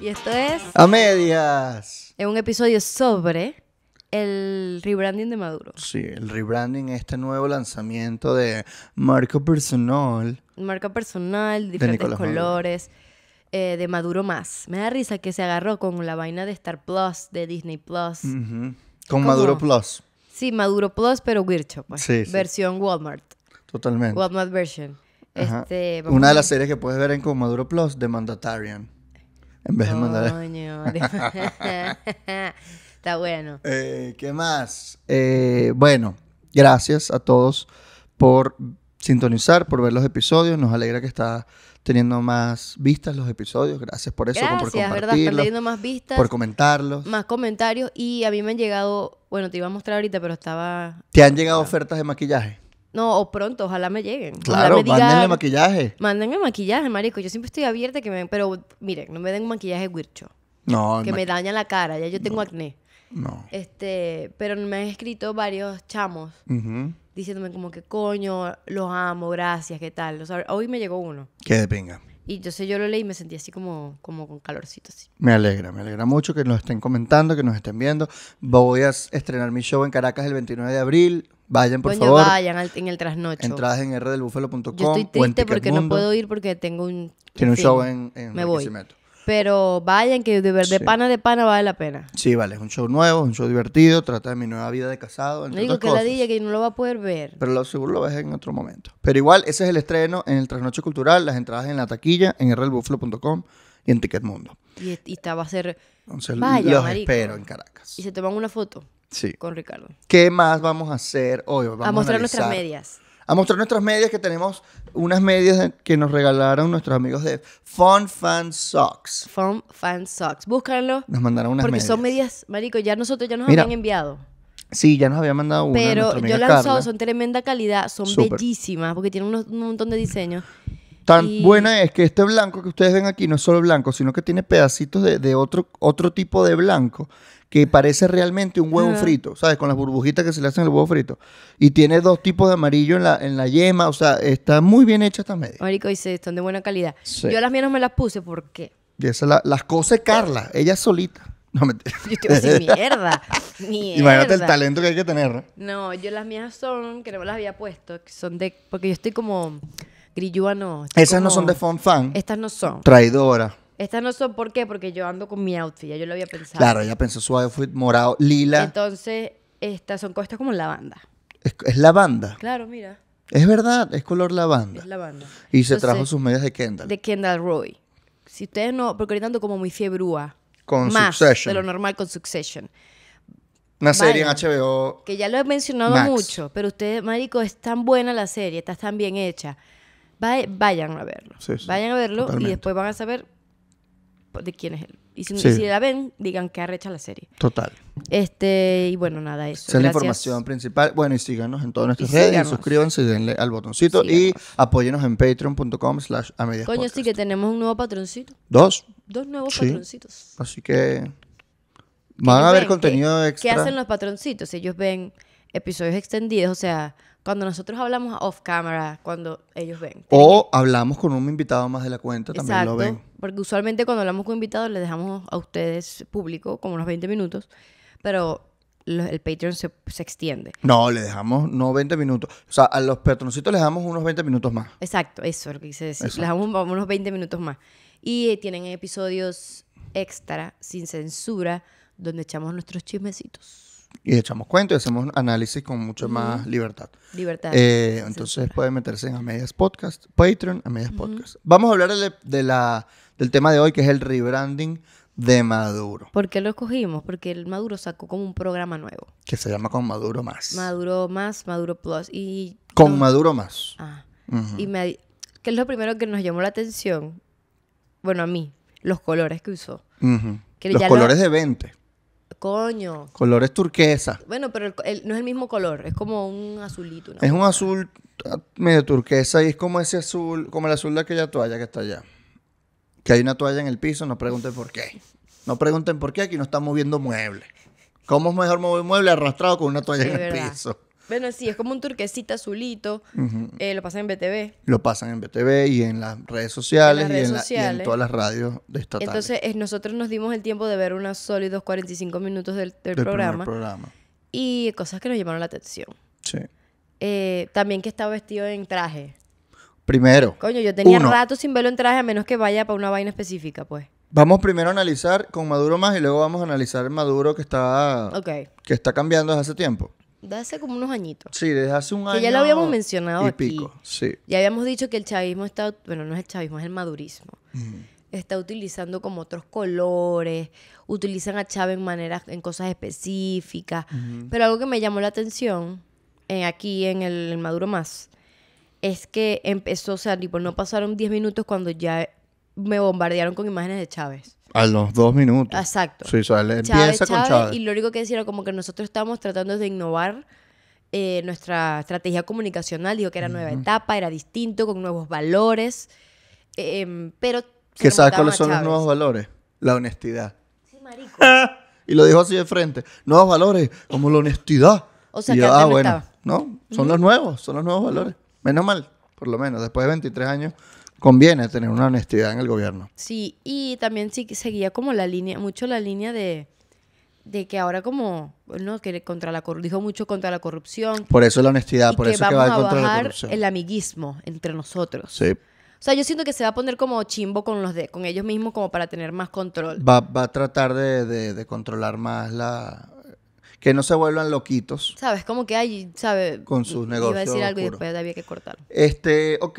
Y esto es... A medias. Es un episodio sobre el rebranding de Maduro. Sí, el rebranding, este nuevo lanzamiento de Marco personal. Marco personal, diferentes colores. Eh, de Maduro más. Me da risa que se agarró con la vaina de Star Plus, de Disney Plus. Con Maduro Plus. Sí, Maduro Plus, pero Wircho, pues. Sí, Versión Walmart. Totalmente. Walmart version. Este, Una de las series que puedes ver en Con Maduro Plus, The Mandatarian. En vez de mandar. Está bueno. Eh, ¿Qué más? Eh, bueno, gracias a todos por sintonizar, por ver los episodios. Nos alegra que está teniendo más vistas los episodios. Gracias por eso, Gracias, por compartirlos, verdad, por más vistas, por comentarlos, más comentarios y a mí me han llegado, bueno, te iba a mostrar ahorita, pero estaba ¿Te han llegado ofertas de maquillaje? No, o pronto, ojalá me lleguen. Claro, me maquillaje. Mándenme maquillaje, marico. Yo siempre estoy abierta que me... Pero miren, no me den maquillaje Wircho. No. Que me daña la cara. Ya yo tengo acné. No. Este, pero me han escrito varios chamos diciéndome como que, coño, los amo, gracias, ¿qué tal? hoy me llegó uno. Qué de Y Y sé, yo lo leí y me sentí así como, como con calorcito. Así. Me alegra, me alegra mucho que nos estén comentando, que nos estén viendo. Voy a estrenar mi show en Caracas el 29 de abril. Vayan, por Coño, favor. vayan en el trasnocho. Entradas en rdelbúfalo.com Yo estoy triste porque no puedo ir porque tengo un... un show en, en Me Pero vayan, que de, de pana de pana vale la pena. Sí, vale, es un show nuevo, un show divertido, trata de mi nueva vida de casado, No digo que la diga, que no lo va a poder ver. Pero seguro lo ves en otro momento. Pero igual, ese es el estreno en el Trasnoche Cultural, las entradas en la taquilla, en rdelbúfalo.com y en Ticketmundo. Y, y esta va a ser... Vaya, Vaya, espero en Caracas. Y se toman una foto. Sí. Con Ricardo. ¿Qué más vamos a hacer hoy? a mostrar nuestras medias. A mostrar nuestras medias que tenemos unas medias que nos regalaron nuestros amigos de Fun Fan Socks. Fun Fan Socks. Búscanlo. Nos mandaron unas medias. Porque son medias, marico, ya nosotros ya nos habían enviado. Sí, ya nos habían mandado una. Pero yo las he usado, son tremenda calidad, son bellísimas porque tienen un montón de diseños. Tan buena es que este blanco que ustedes ven aquí no es solo blanco, sino que tiene pedacitos de, de otro, otro tipo de blanco que parece realmente un huevo frito, ¿sabes? Con las burbujitas que se le hacen al huevo frito. Y tiene dos tipos de amarillo en la, en la yema, o sea, está muy bien hecha esta media. Marico, dice, están de buena calidad. Yo las mías no me las puse, porque. Y las cose Carla, ella solita. No me Yo te así, mierda, Imagínate el talento que hay que tener. ¿no? yo las mías son, que no me las había puesto, son de, porque yo estoy como, grillúa no. Esas no son de Fonfan. Estas no son. Traidora. Estas no son por qué, porque yo ando con mi outfit, ya yo lo había pensado. Claro, ella pensó su outfit morado, lila. Entonces, estas son cosas como lavanda. Es, lavanda. Claro, mira. Es verdad, es color lavanda. Es lavanda. Y se trajo sus medias de Kendall. De Kendall Roy. Si ustedes no, porque ahorita ando como muy fiebrúa. Con Succession. De lo normal con Succession. Una serie en HBO. Que ya lo he mencionado mucho, pero ustedes, Marico, es tan buena la serie, está tan bien hecha. Vayan a verlo. Vayan a verlo y después van a saber de quién es él. Y si, la ven, digan que arrecha la serie. Total. Este, y bueno, nada, eso. Esa es la información principal. Bueno, y síganos en todas nuestras redes, y suscríbanse, denle al botoncito y apóyenos en patreon.com slash Coño, sí que tenemos un nuevo patroncito. ¿Dos? Dos nuevos patroncitos. Así que van a ver contenido extra. ¿Qué hacen los patroncitos? Ellos ven episodios extendidos, o sea, cuando nosotros hablamos off camera, cuando ellos ven. O hablamos con un invitado más de la cuenta, también lo ven. Porque usualmente cuando hablamos con invitados les dejamos a ustedes público como unos 20 minutos, pero el Patreon se, extiende. No, le dejamos no 20 minutos. O sea, a los patroncitos les damos unos 20 minutos más. Exacto, eso es lo que quise decir. Les damos unos 20 minutos más. Y eh, tienen episodios extra, sin censura, donde echamos nuestros chismecitos y echamos cuenta y hacemos análisis con mucha más libertad. Libertad. Eh, entonces pueden meterse en medias Podcast, Patreon, a medias Podcast. Vamos a hablar de, la, del tema de hoy, que es el rebranding de Maduro. ¿Por qué lo escogimos? Porque el Maduro sacó como un programa nuevo. Que se llama Con Maduro Más. Maduro Más, Maduro Plus. Y, Con Maduro Más. Ah. Y que es lo primero que nos llamó la atención, bueno, a mí, los colores que usó. los colores de 20. Coño. Colores turquesa. Bueno, pero no es el mismo color, es como un azulito. Es un azul ah, medio turquesa y es como ese azul, como el azul de aquella toalla que está allá. Que hay una toalla en el piso, no pregunten por qué. No pregunten por qué, aquí no estamos moviendo muebles. ¿Cómo es mejor mover mueble arrastrado con una toalla en el piso? Bueno, sí, es como un turquesita azulito. Eh, lo pasan en BTV. Lo pasan en BTV y en las redes sociales, en y, en todas las radios de estatales. Entonces, nosotros nos dimos el tiempo de ver unos sólidos 45 minutos del, del programa, Y cosas que nos llamaron la atención. Sí. Eh, también que estaba vestido en traje. Primero. Coño, yo tenía rato sin verlo en traje a menos que vaya para una vaina específica, pues. Vamos primero a analizar con Maduro más y luego vamos a analizar Maduro que está, que está cambiando desde hace tiempo de hace como unos añitos. Sí, desde hace un año. Que ya lo habíamos mencionado aquí. Ya habíamos dicho que el chavismo está, bueno, no es el chavismo, es el madurismo. Está utilizando como otros colores, utilizan a Chávez en maneras, en cosas específicas. Pero algo que me llamó la atención eh, aquí en el, Maduro Más es que empezó, o sea, tipo, no pasaron 10 minutos cuando ya me bombardearon con imágenes de Chávez. A los dos minutos. Exacto. Sí, o sea, empieza con Y lo único que decía era como que nosotros estábamos tratando de innovar eh, nuestra estrategia comunicacional. Dijo que era nueva etapa, era distinto, con nuevos valores. Em, pero. ¿Qué sabes cuáles son los nuevos valores? La honestidad. Sí, marico. y lo dijo así de frente. Nuevos valores, como la honestidad. O sea, que ah, no Estaba. No, son los nuevos, son los nuevos valores. Menos mal, por lo menos. Después de 23 años conviene tener una honestidad en el gobierno. Sí, y también sí seguía como la línea, mucho la línea de, de que ahora como, no, que contra la dijo mucho contra la corrupción. Por eso la honestidad, por eso que va a contra la corrupción. el amiguismo entre nosotros. Sí. O sea, yo siento que se va a poner como chimbo con los de, con ellos mismos como para tener más control. Va, va a tratar de, controlar más la, que no se vuelvan loquitos. Sabes, como que hay, sabe. Con sus negocios. Iba a decir algo y después había que cortarlo. Este, ok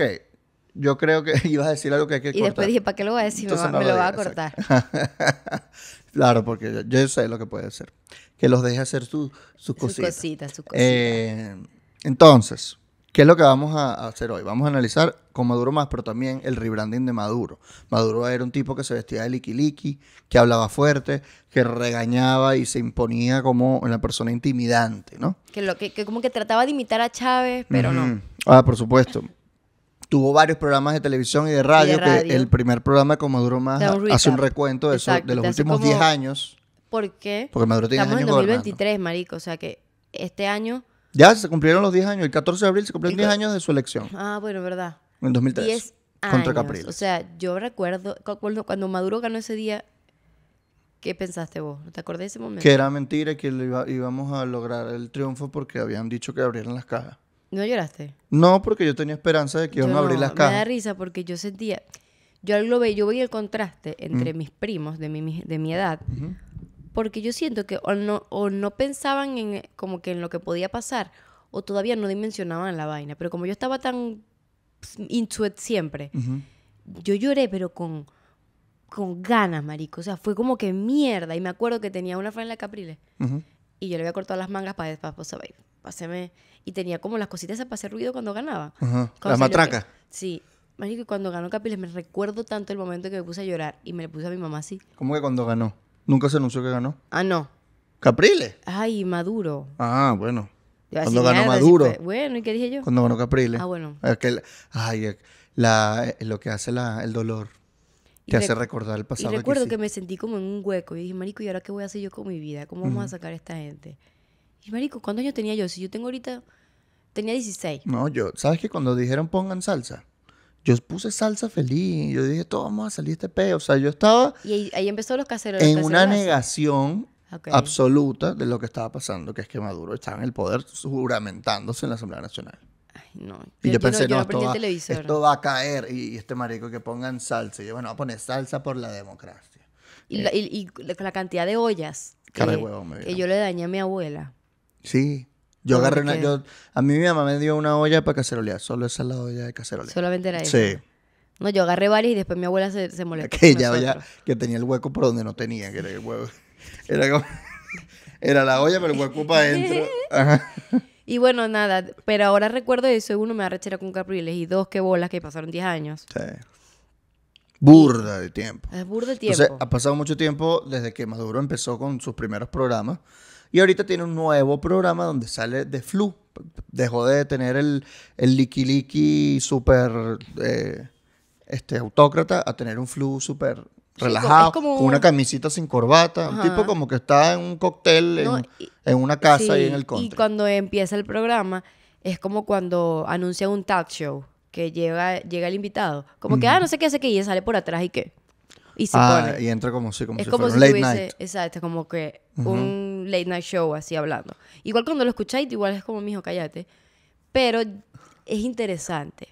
yo creo que ibas a decir algo que hay que cortar. Y después dije, ¿para qué lo voy a decir? me, lo, va a cortar. claro, porque yo, sé lo que puede ser. Que los deje hacer sus cositas. Sus cositas, sus eh, cositas. entonces, ¿qué es lo que vamos a hacer hoy? Vamos a analizar con Maduro más, pero también el rebranding de Maduro. Maduro era un tipo que se vestía de liquiliqui, que hablaba fuerte, que regañaba y se imponía como una persona intimidante, ¿no? Que, lo, que, como que trataba de imitar a Chávez, pero no. Ah, por supuesto tuvo varios programas de televisión y de radio, que el primer programa con Maduro Más hace un recuento de, eso, de los últimos 10 años. ¿Por qué? Porque Maduro tiene Estamos años en 2023, marico, o sea que este año... Ya se cumplieron los 10 años, el 14 de abril se cumplieron 10 años de su elección. Ah, bueno, verdad. En 2003. 10 contra Capriles. O sea, yo recuerdo cuando Maduro ganó ese día, ¿Qué pensaste vos? ¿Te acordás de ese momento? Que era mentira que íbamos a lograr el triunfo porque habían dicho que abrieran las cajas. ¿No lloraste? No, porque yo tenía esperanza de que iban no, a abrir las casas. Me da risa porque yo sentía, yo lo ve, yo veía el contraste entre mis primos de mi, de mi edad, porque yo siento que o no, no pensaban en, como que en lo que podía pasar, o todavía no dimensionaban la vaina, pero como yo estaba tan into siempre, yo lloré, pero con, con ganas, marico, o sea, fue como que mierda, y me acuerdo que tenía una franela Capriles, la y yo le había cortado las mangas para después, pues, páseme. Y tenía como las cositas para hacer ruido cuando ganaba. Ajá. las matracas. Sí. Marico, cuando ganó Capriles me recuerdo tanto el momento que me puse a llorar y me le puse a mi mamá así. ¿Cómo que cuando ganó? ¿Nunca se anunció que ganó? Ah, no. ¿Capriles? Ay, Maduro. Ah, bueno. cuando ganó Maduro. Pues, bueno, ¿y qué dije yo? Cuando ganó Capriles. Ah, bueno. ay, eh, lo que hace la, el dolor. Te hace recordar el pasado. Y recuerdo que, me sentí como en un hueco. Y dije, marico, ¿y ahora qué voy a hacer yo con mi vida? ¿Cómo vamos a sacar a esta gente? Y marico, ¿cuántos años tenía yo? Si yo tengo ahorita, tenía 16. No, yo, ¿sabes que cuando dijeron pongan salsa? Yo puse salsa feliz, yo dije, todo, vamos a salir este peo. O sea, yo estaba... Y ahí, empezó los caseros. En una negación absoluta de lo que estaba pasando, que es que Maduro estaba en el poder juramentándose en la Asamblea Nacional. Ay, no. Y yo, pensé, no, esto, va, a caer. Y, este marico que pongan salsa. Y yo, bueno, va a poner salsa por la democracia. Y, la, y, la, cantidad de ollas que, que yo le dañé a mi abuela. Sí. Yo agarré una. Yo, a mí mi mamá me dio una olla para cacerolear. Solo esa es la olla de cacerolear. Solamente era eso. Sí. No, yo agarré varias y después mi abuela se, se molestó. Aquella que tenía el hueco por donde no tenía, que era el huevo. Era la olla, pero el hueco para adentro. Y bueno, nada, pero ahora recuerdo eso. Uno me a rechera con Capriles y dos, qué bolas que pasaron 10 años. Sí. Burda de tiempo. Es burda de tiempo. ha pasado mucho tiempo desde que Maduro empezó con sus primeros programas y ahorita tiene un nuevo programa donde sale de flu. Dejó de tener el, el liki liki súper eh, este, autócrata a tener un flu súper relajado, con una camisita sin corbata, un tipo como que está en un cóctel en, una casa y en el country. Y cuando empieza el programa es como cuando anuncia un talk show que llega, llega el invitado, como que ah no sé qué hace que y sale por atrás y qué. Y se ah, y entra como si como es un late night. Exacto, como que un late night show así hablando. Igual cuando lo escucháis, igual es como, hijo, cállate. Pero es interesante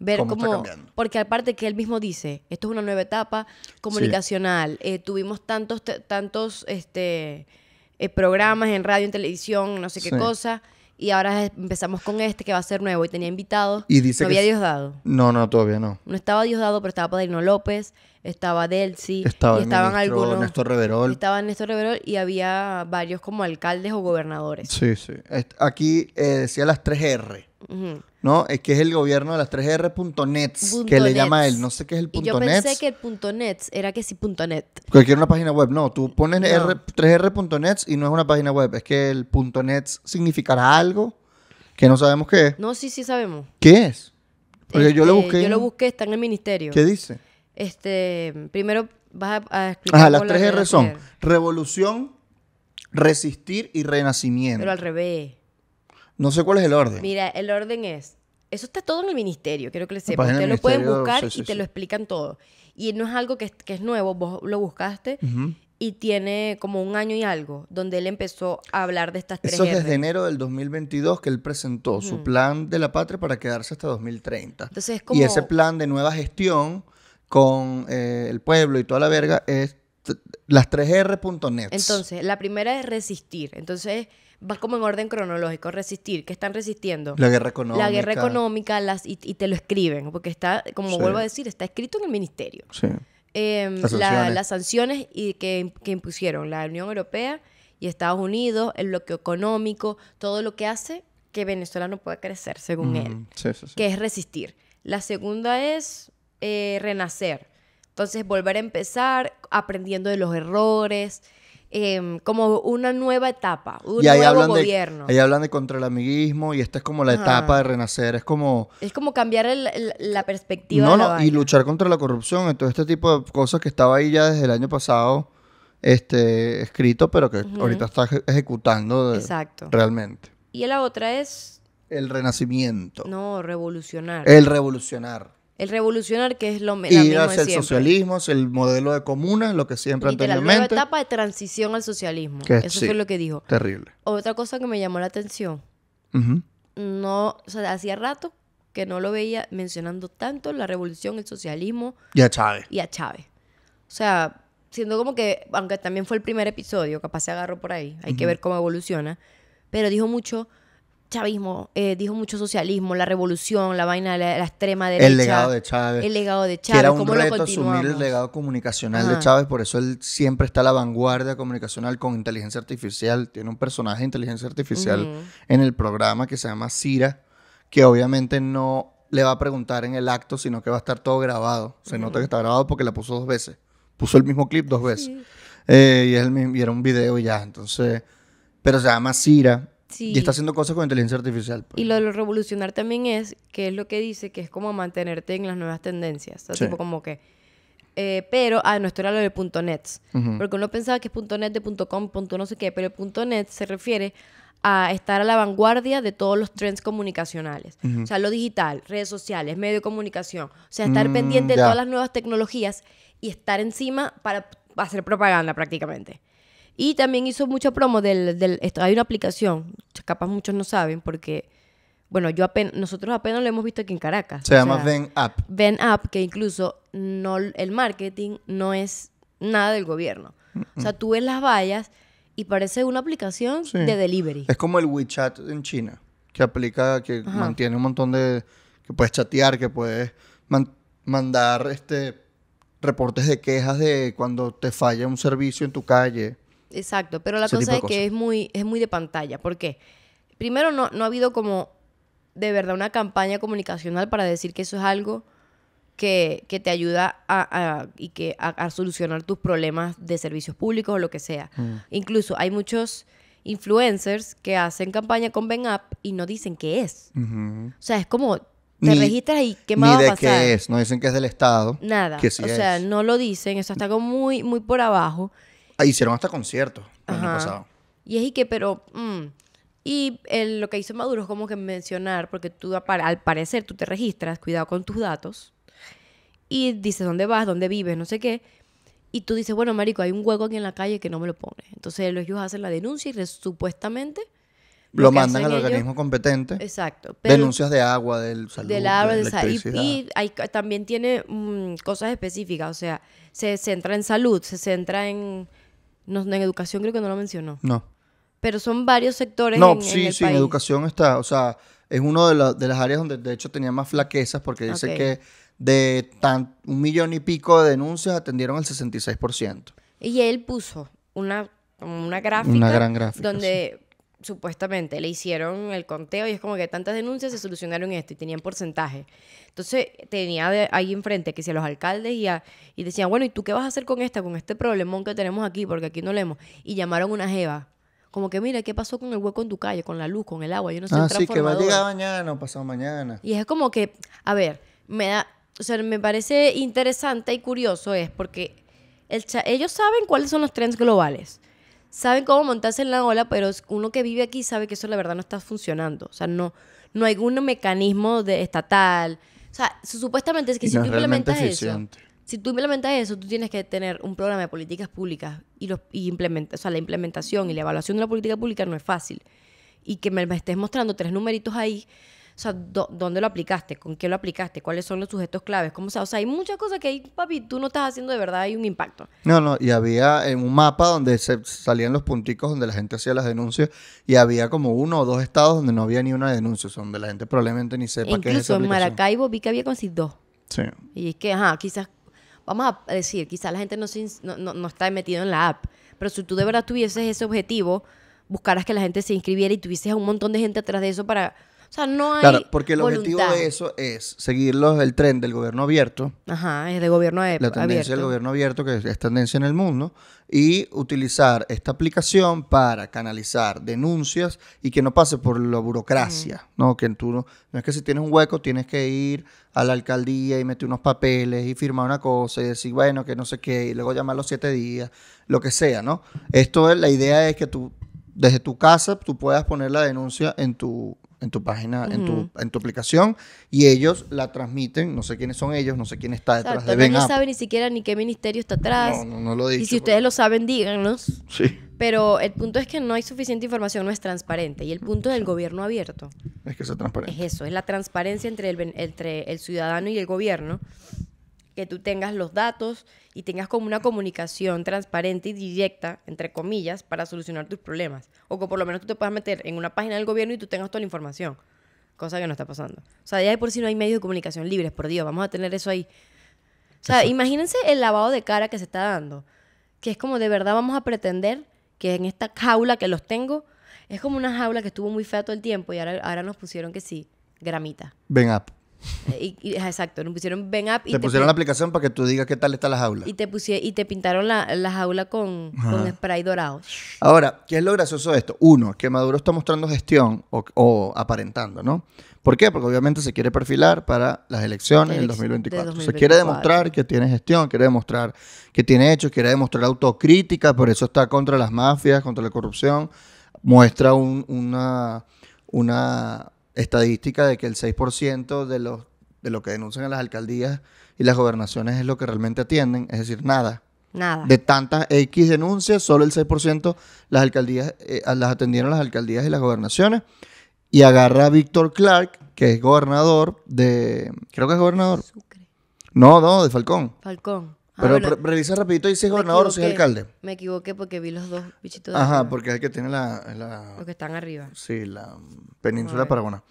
ver cómo, porque aparte que él mismo dice, esto es una nueva etapa comunicacional, eh, tuvimos tantos, tantos este, eh, programas en radio, en televisión, no sé qué cosa, y ahora empezamos con este que va a ser nuevo y tenía invitados. Y dice no que había Diosdado. No, no, todavía no. No estaba Diosdado, pero estaba Padrino López estaba Delcy, estaba estaban algunos. Néstor Reverol. Estaba Néstor Reverol y había varios como alcaldes o gobernadores. Sí, sí. Aquí eh, decía las 3R. ¿No? Es que es el gobierno de las 3R.nets, que le llama él. No sé qué es el punto Yo pensé que el punto era que sí punto .net. Cualquier una página web. No, tú pones 3R.nets y no es una página web. Es que el punto significará algo que no sabemos qué es. No, sí, sí sabemos. ¿Qué es? Porque este, yo lo busqué. Yo lo busqué, está en el ministerio. ¿Qué dice? Este, primero vas a, explicar. Ajá, las tres R son revolución, resistir y renacimiento. Pero al revés. No sé cuál es el orden. Mira, el orden es. Eso está todo en el ministerio, quiero que lo sepas. Ustedes lo pueden buscar y te lo explican todo. Y no es algo que es, nuevo, vos lo buscaste y tiene como un año y algo, donde él empezó a hablar de estas tres Eso es desde enero del 2022 que él presentó su plan de la patria para quedarse hasta 2030. Y ese plan de nueva gestión con eh, el pueblo y toda la verga es las 3R.net. Entonces, la primera es resistir. Entonces, vas como en orden cronológico, resistir, ¿qué están resistiendo? La guerra económica. La guerra económica, las, y, te lo escriben, porque está, como vuelvo a decir, está escrito en el ministerio. Sí. Em, las, sanciones. y que, impusieron la Unión Europea y Estados Unidos, el bloqueo económico, todo lo que hace que Venezuela no pueda crecer, según él, que es resistir. La segunda es eh, renacer. Entonces, volver a empezar aprendiendo de los errores, em, como una nueva etapa, un y nuevo gobierno. De, ahí hablan de contra el amiguismo y esta es como la etapa de renacer, es como... Es como cambiar la perspectiva. No, no, y luchar contra la corrupción, entonces este tipo de cosas que estaba ahí ya desde el año pasado este, escrito, pero que ahorita está ejecutando Exacto. realmente. Y la otra es... El renacimiento. No, revolucionar. El revolucionar. El revolucionar, que es lo mejor. Y hacia el socialismo, hacia el modelo de comunas, lo que siempre han tenido nueva etapa de transición al socialismo. Eso es fue lo que dijo. Terrible. Otra cosa que me llamó la atención. No, o hacía rato que no lo veía mencionando tanto la revolución, el socialismo. Y a Chávez. Y a Chávez. O sea, siendo como que, aunque también fue el primer episodio, capaz se agarró por ahí, hay que ver cómo evoluciona, pero dijo mucho chavismo, eh, dijo mucho socialismo, la revolución, la vaina de la, extrema derecha. El legado de Chávez. El legado de Chávez. era un ¿Cómo asumir el legado comunicacional de Chávez, por eso él siempre está a la vanguardia comunicacional con inteligencia artificial. Tiene un personaje de inteligencia artificial en el programa que se llama Cira, que obviamente no le va a preguntar en el acto, sino que va a estar todo grabado. Se nota que está grabado porque la puso dos veces. Puso el mismo clip dos veces. Eh, y, él y un video ya, entonces... Pero se llama Cira y está haciendo cosas con inteligencia artificial. Pues. Y lo de lo revolucionar también es, que es lo que dice, que es como mantenerte en las nuevas tendencias. como que... Eh, pero, ah, no, esto era lo del punto .net. Porque uno pensaba que es .net de .com, punto no sé qué, pero el punto .net se refiere a estar a la vanguardia de todos los trends comunicacionales. O sea, lo digital, redes sociales, medio de comunicación. O sea, estar mm, pendiente de todas las nuevas tecnologías y estar encima para hacer propaganda prácticamente. Y también hizo mucha promo del, del hay una aplicación, capaz muchos no saben porque bueno, yo apenas, nosotros apenas lo hemos visto aquí en Caracas. Se llama Ven App. Ven App, que incluso no el marketing no es nada del gobierno. O sea, tú ves las vallas y parece una aplicación de delivery. Es como el WeChat en China, que aplica, que mantiene un montón de que puedes chatear, que puedes mandar este reportes de quejas de cuando te falla un servicio en tu calle. Exacto, pero la cosa es que es muy, es muy de pantalla. ¿Por qué? Primero, no, ha habido como de verdad una campaña comunicacional para decir que eso es algo que, te ayuda a, y que a, solucionar tus problemas de servicios públicos o lo que sea. Mm. Incluso hay muchos influencers que hacen campaña con Ben Up y no dicen qué es. O sea, es como te registras y qué más va a pasar. de qué es, no dicen que es del Estado. Nada. o sea, no lo dicen, eso está como muy, muy por abajo. Ah, hicieron hasta conciertos el año pasado. Y es y que, pero... Mm, y lo que hizo Maduro es como que mencionar, porque tú al parecer tú te registras, cuidado con tus datos, y dices dónde vas, dónde vives, no sé qué, y tú dices, bueno, marico, hay un hueco aquí en la calle que no me lo pone. Entonces los- ellos hacen la denuncia y supuestamente... Lo, mandan al organismo competente. Exacto. denuncias de agua, del salud, de y, y también tiene mm, cosas específicas, o sea, se centra en salud, se centra en no, en educación creo que no lo mencionó. No. Pero son varios sectores. No, en, sí, sí, en educación está. O sea, es una de, de, las áreas donde de hecho tenía más flaquezas porque dice que de tan, un millón y pico de denuncias atendieron el 66%. Y él puso una, una gráfica. Una gran gráfica. Donde supuestamente le hicieron el conteo y es como que tantas denuncias se solucionaron esto y tenían porcentaje. Entonces tenía ahí enfrente que si los alcaldes y, y decían, bueno, ¿y tú qué vas a hacer con esta, con este problemón que tenemos aquí? Porque aquí no leemos. Y llamaron una jeva. Como que, mira, ¿qué pasó con el hueco en tu calle, con la luz, con el agua? Yo no sé. Ah, sí, que va a llegar mañana o pasado mañana. Y es como que, a ver, me da, o sea, me parece interesante y curioso es porque ellos saben cuáles son los trends globales saben cómo montarse en la ola, pero uno que vive aquí sabe que eso la verdad no está funcionando. O sea, no, no hay ningún mecanismo de estatal. O sea, supuestamente es que si tú implementas eso, si tú implementas eso, tú tienes que tener un programa de políticas públicas y, los, y o sea, la implementación y la evaluación de la política pública no es fácil. Y que me, me estés mostrando tres numeritos ahí, o sea, ¿dónde lo aplicaste? ¿Con qué lo aplicaste? ¿Cuáles son los sujetos claves? ¿Cómo, o sea, hay muchas cosas que ahí, papi, tú no estás haciendo de verdad, hay un impacto. No, no, y había en un mapa donde se salían los punticos donde la gente hacía las denuncias y había como uno o dos estados donde no había ni una denuncia, donde la gente probablemente ni sepa qué es Incluso en Maracaibo vi que había con dos. Sí. Y es que, ajá, quizás, vamos a decir, quizás la gente no, no, está metida en la app, pero si tú de verdad tuvieses ese objetivo buscaras que la gente se inscribiera y tuvieses a un montón de gente atrás de eso para o sea, no hay. Claro, porque el objetivo de eso es seguir el tren del gobierno abierto. Ajá, es de gobierno abierto. La tendencia del gobierno abierto, que es, tendencia en el mundo, y utilizar esta aplicación para canalizar denuncias y que no pase por la burocracia, ¿no? Que tú no, no es que si tienes un hueco tienes que ir a la alcaldía y meter unos papeles y firmar una cosa y decir, bueno, que no sé qué, y luego llamar los siete días, lo que sea, ¿no? Esto, es, la idea es que tú, desde tu casa, tú puedas poner la denuncia en tu en tu página, en, tu, en tu aplicación, y ellos la transmiten, no sé quiénes son ellos, no sé quién está detrás de Ben No sabe ni siquiera ni qué ministerio está atrás. No, no, lo dicho, Y si ustedes pues. lo saben, díganos. Sí. Pero el punto es que no hay suficiente información, no es transparente. Y el punto del gobierno abierto. Es que sea transparente. Es eso, es la transparencia entre el, entre el ciudadano y el gobierno que tú tengas los datos y tengas como una comunicación transparente y directa, entre comillas, para solucionar tus problemas. O que por lo menos tú te puedas meter en una página del gobierno y tú tengas toda la información. Cosa que no está pasando. O sea, ya de por sí no hay medios de comunicación libres, por Dios, vamos a tener eso ahí. O sea, imagínense el lavado de cara que se está dando. Que es como de verdad vamos a pretender que en esta jaula que los tengo, es como una jaula que estuvo muy fea todo el tiempo y ahora, ahora nos pusieron que sí, gramita. Ven up. exacto, nos pusieron Ben App te, pusieron la aplicación para que tú digas qué tal está las aulas Y te, y te pintaron las aulas con, spray dorado. Ahora, ¿qué es lo gracioso de esto? Uno, que Maduro está mostrando gestión o, aparentando, ¿no? ¿Por qué? Porque obviamente se quiere perfilar para las elecciones del 2024. 2024. Se quiere demostrar que tiene gestión, quiere demostrar que tiene hechos, quiere demostrar autocrítica, por eso está contra las mafias, contra la corrupción. Muestra una, una estadística de que el 6% de, los, de lo que denuncian a las alcaldías y las gobernaciones es lo que realmente atienden, es decir, nada. Nada. De tantas X denuncias, solo el 6% las alcaldías eh, las atendieron las alcaldías y las gobernaciones. Y agarra a Víctor Clark, que es gobernador de creo que es gobernador. No, no, de Falcón. Falcón. Pero revisa rapidito y si es gobernador o si es alcalde. Me equivoqué porque vi los dos bichitos. Ajá, porque es el que tiene la, Los que están arriba. Sí, la península Paragona.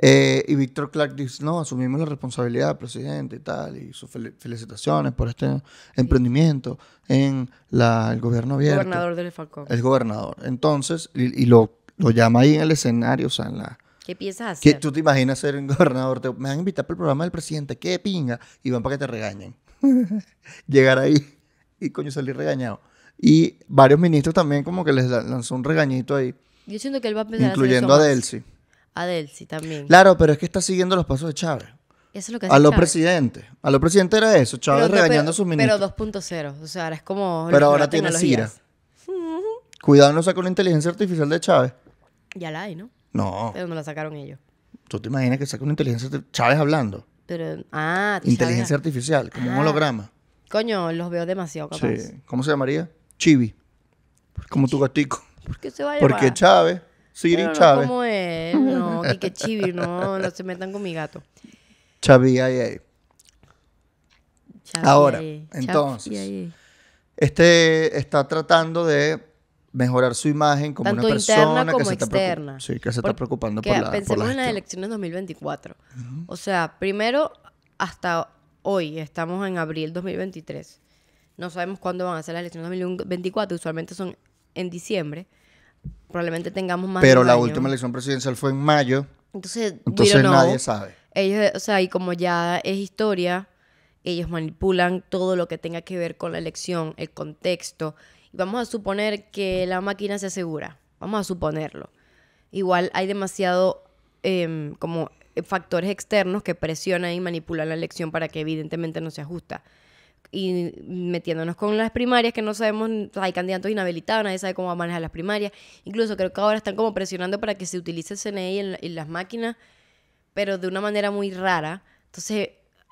Eh, y Víctor Clark dice, no, asumimos la responsabilidad, presidente y tal, y sus felicitaciones por este emprendimiento en la, el gobierno abierto. El gobernador del Falcón. El gobernador. Entonces, y, lo, lo, llama ahí en el escenario, o sea, en la... ¿Qué piensas hacer? ¿Tú te imaginas ser un gobernador? Te, me van a invitar para el programa del presidente, qué pinga, y van para que te regañen. llegar ahí y coño salir regañado. Y varios ministros también como que les lanzó un regañito ahí. Incluyendo a, hacer a Delcy. A Delcy también. Claro, pero es que está siguiendo los pasos de Chávez. Eso lo que A los presidentes. A los presidentes era eso. Chávez regañando a sus ministros. Pero 2.0. O sea, ahora es como. Pero ahora tiene Cira. Cuidado, no sacó una inteligencia artificial de Chávez. Ya la hay, ¿no? No. donde la sacaron ellos. ¿Tú te imaginas que saca una inteligencia de Chávez hablando? Pero, ah, Inteligencia artificial, como un ah. holograma. Coño, los veo demasiado capaz. Sí. ¿Cómo se llamaría? Chibi. Como tu gatico. ¿Por qué se va a llamar? Porque Chávez, Siri no Chávez, como él, no, que Chibi, no, no se metan con mi gato. Chavi ahí, ay. Ahora, entonces. Este está tratando de mejorar su imagen como una persona como que, se externa. sí, que se está preocupando por la Pensemos en las elecciones 2024. O sea, primero, hasta hoy, estamos en abril 2023. No sabemos cuándo van a ser las elecciones 2024, usualmente son en diciembre. Probablemente tengamos más. Pero la última elección presidencial fue en mayo. Entonces, nadie sabe. Ellos, o sea, y como ya es historia, ellos manipulan todo lo que tenga que ver con la elección, el contexto, vamos a suponer que la máquina se asegura. Vamos a suponerlo. Igual hay demasiado em, como factores externos que presionan y manipulan la elección para que evidentemente no se ajusta. Y metiéndonos con las primarias que no sabemos, hay candidatos inhabilitados, nadie sabe cómo va a manejar las primarias. Incluso creo que ahora están como presionando para que se utilice el CNI en las máquinas, pero de una manera muy rara. Entonces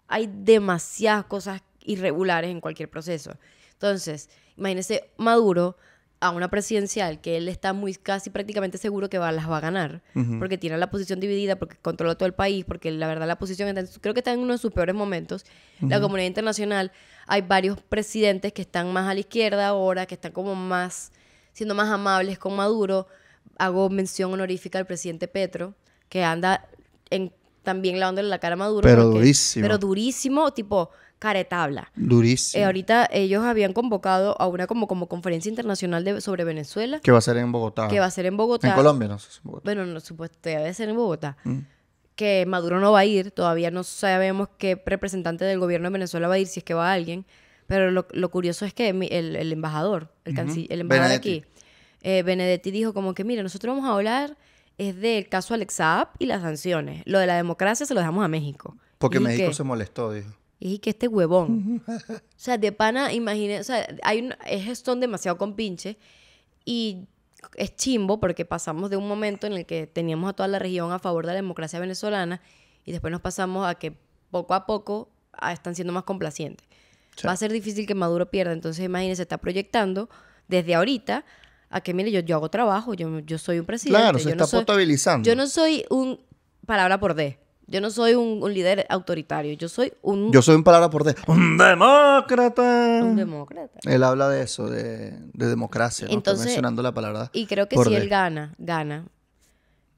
hay demasiadas cosas irregulares en cualquier proceso. Entonces, Imagínese Maduro a una presidencial que él está muy casi prácticamente seguro que las va a ganar, porque tiene la posición dividida, porque controla todo el país, porque la verdad la posición creo que está en uno de sus peores momentos. La comunidad internacional, hay varios presidentes que están más a la izquierda ahora, que están como más siendo más amables con Maduro. Hago mención honorífica al presidente Petro, que anda en también lavándole la cara a Maduro. Pero durísimo. Pero durísimo, tipo caretabla. Durísimo. Eh, ahorita ellos habían convocado a una como, como conferencia internacional sobre Venezuela. Que va a ser en Bogotá. Que va a ser en Bogotá. En Colombia, no sé. Si en Bogotá. Bueno, no, supuesto, debe ser en Bogotá. Mm. Que Maduro no va a ir, todavía no sabemos qué representante del gobierno de Venezuela va a ir, si es que va alguien. Pero lo, curioso es que el, embajador, el, embajador aquí, eh, Benedetti dijo como que, mira, nosotros vamos a hablar es del caso Alexap y las sanciones. Lo de la democracia se lo dejamos a México. Porque México se molestó, dijo. Y que este huevón. o sea, de pana, imagínense, o sea, hay un, es, gestón demasiado compinches y es chimbo porque pasamos de un momento en el que teníamos a toda la región a favor de la democracia venezolana y después nos pasamos a que poco a poco ah, están siendo más complacientes. Va a ser difícil que Maduro pierda, entonces imagínense, está proyectando desde ahorita a que, mire, yo, yo hago trabajo, yo, yo soy un presidente. Claro, se yo está no soy, potabilizando. Yo no soy un, palabra por D, yo no soy un, líder autoritario, yo soy un... Yo soy un palabra por D, un demócrata. Un demócrata. Él habla de eso, de, de democracia, Entonces, mencionando la palabra. Y creo que si él gana, gana,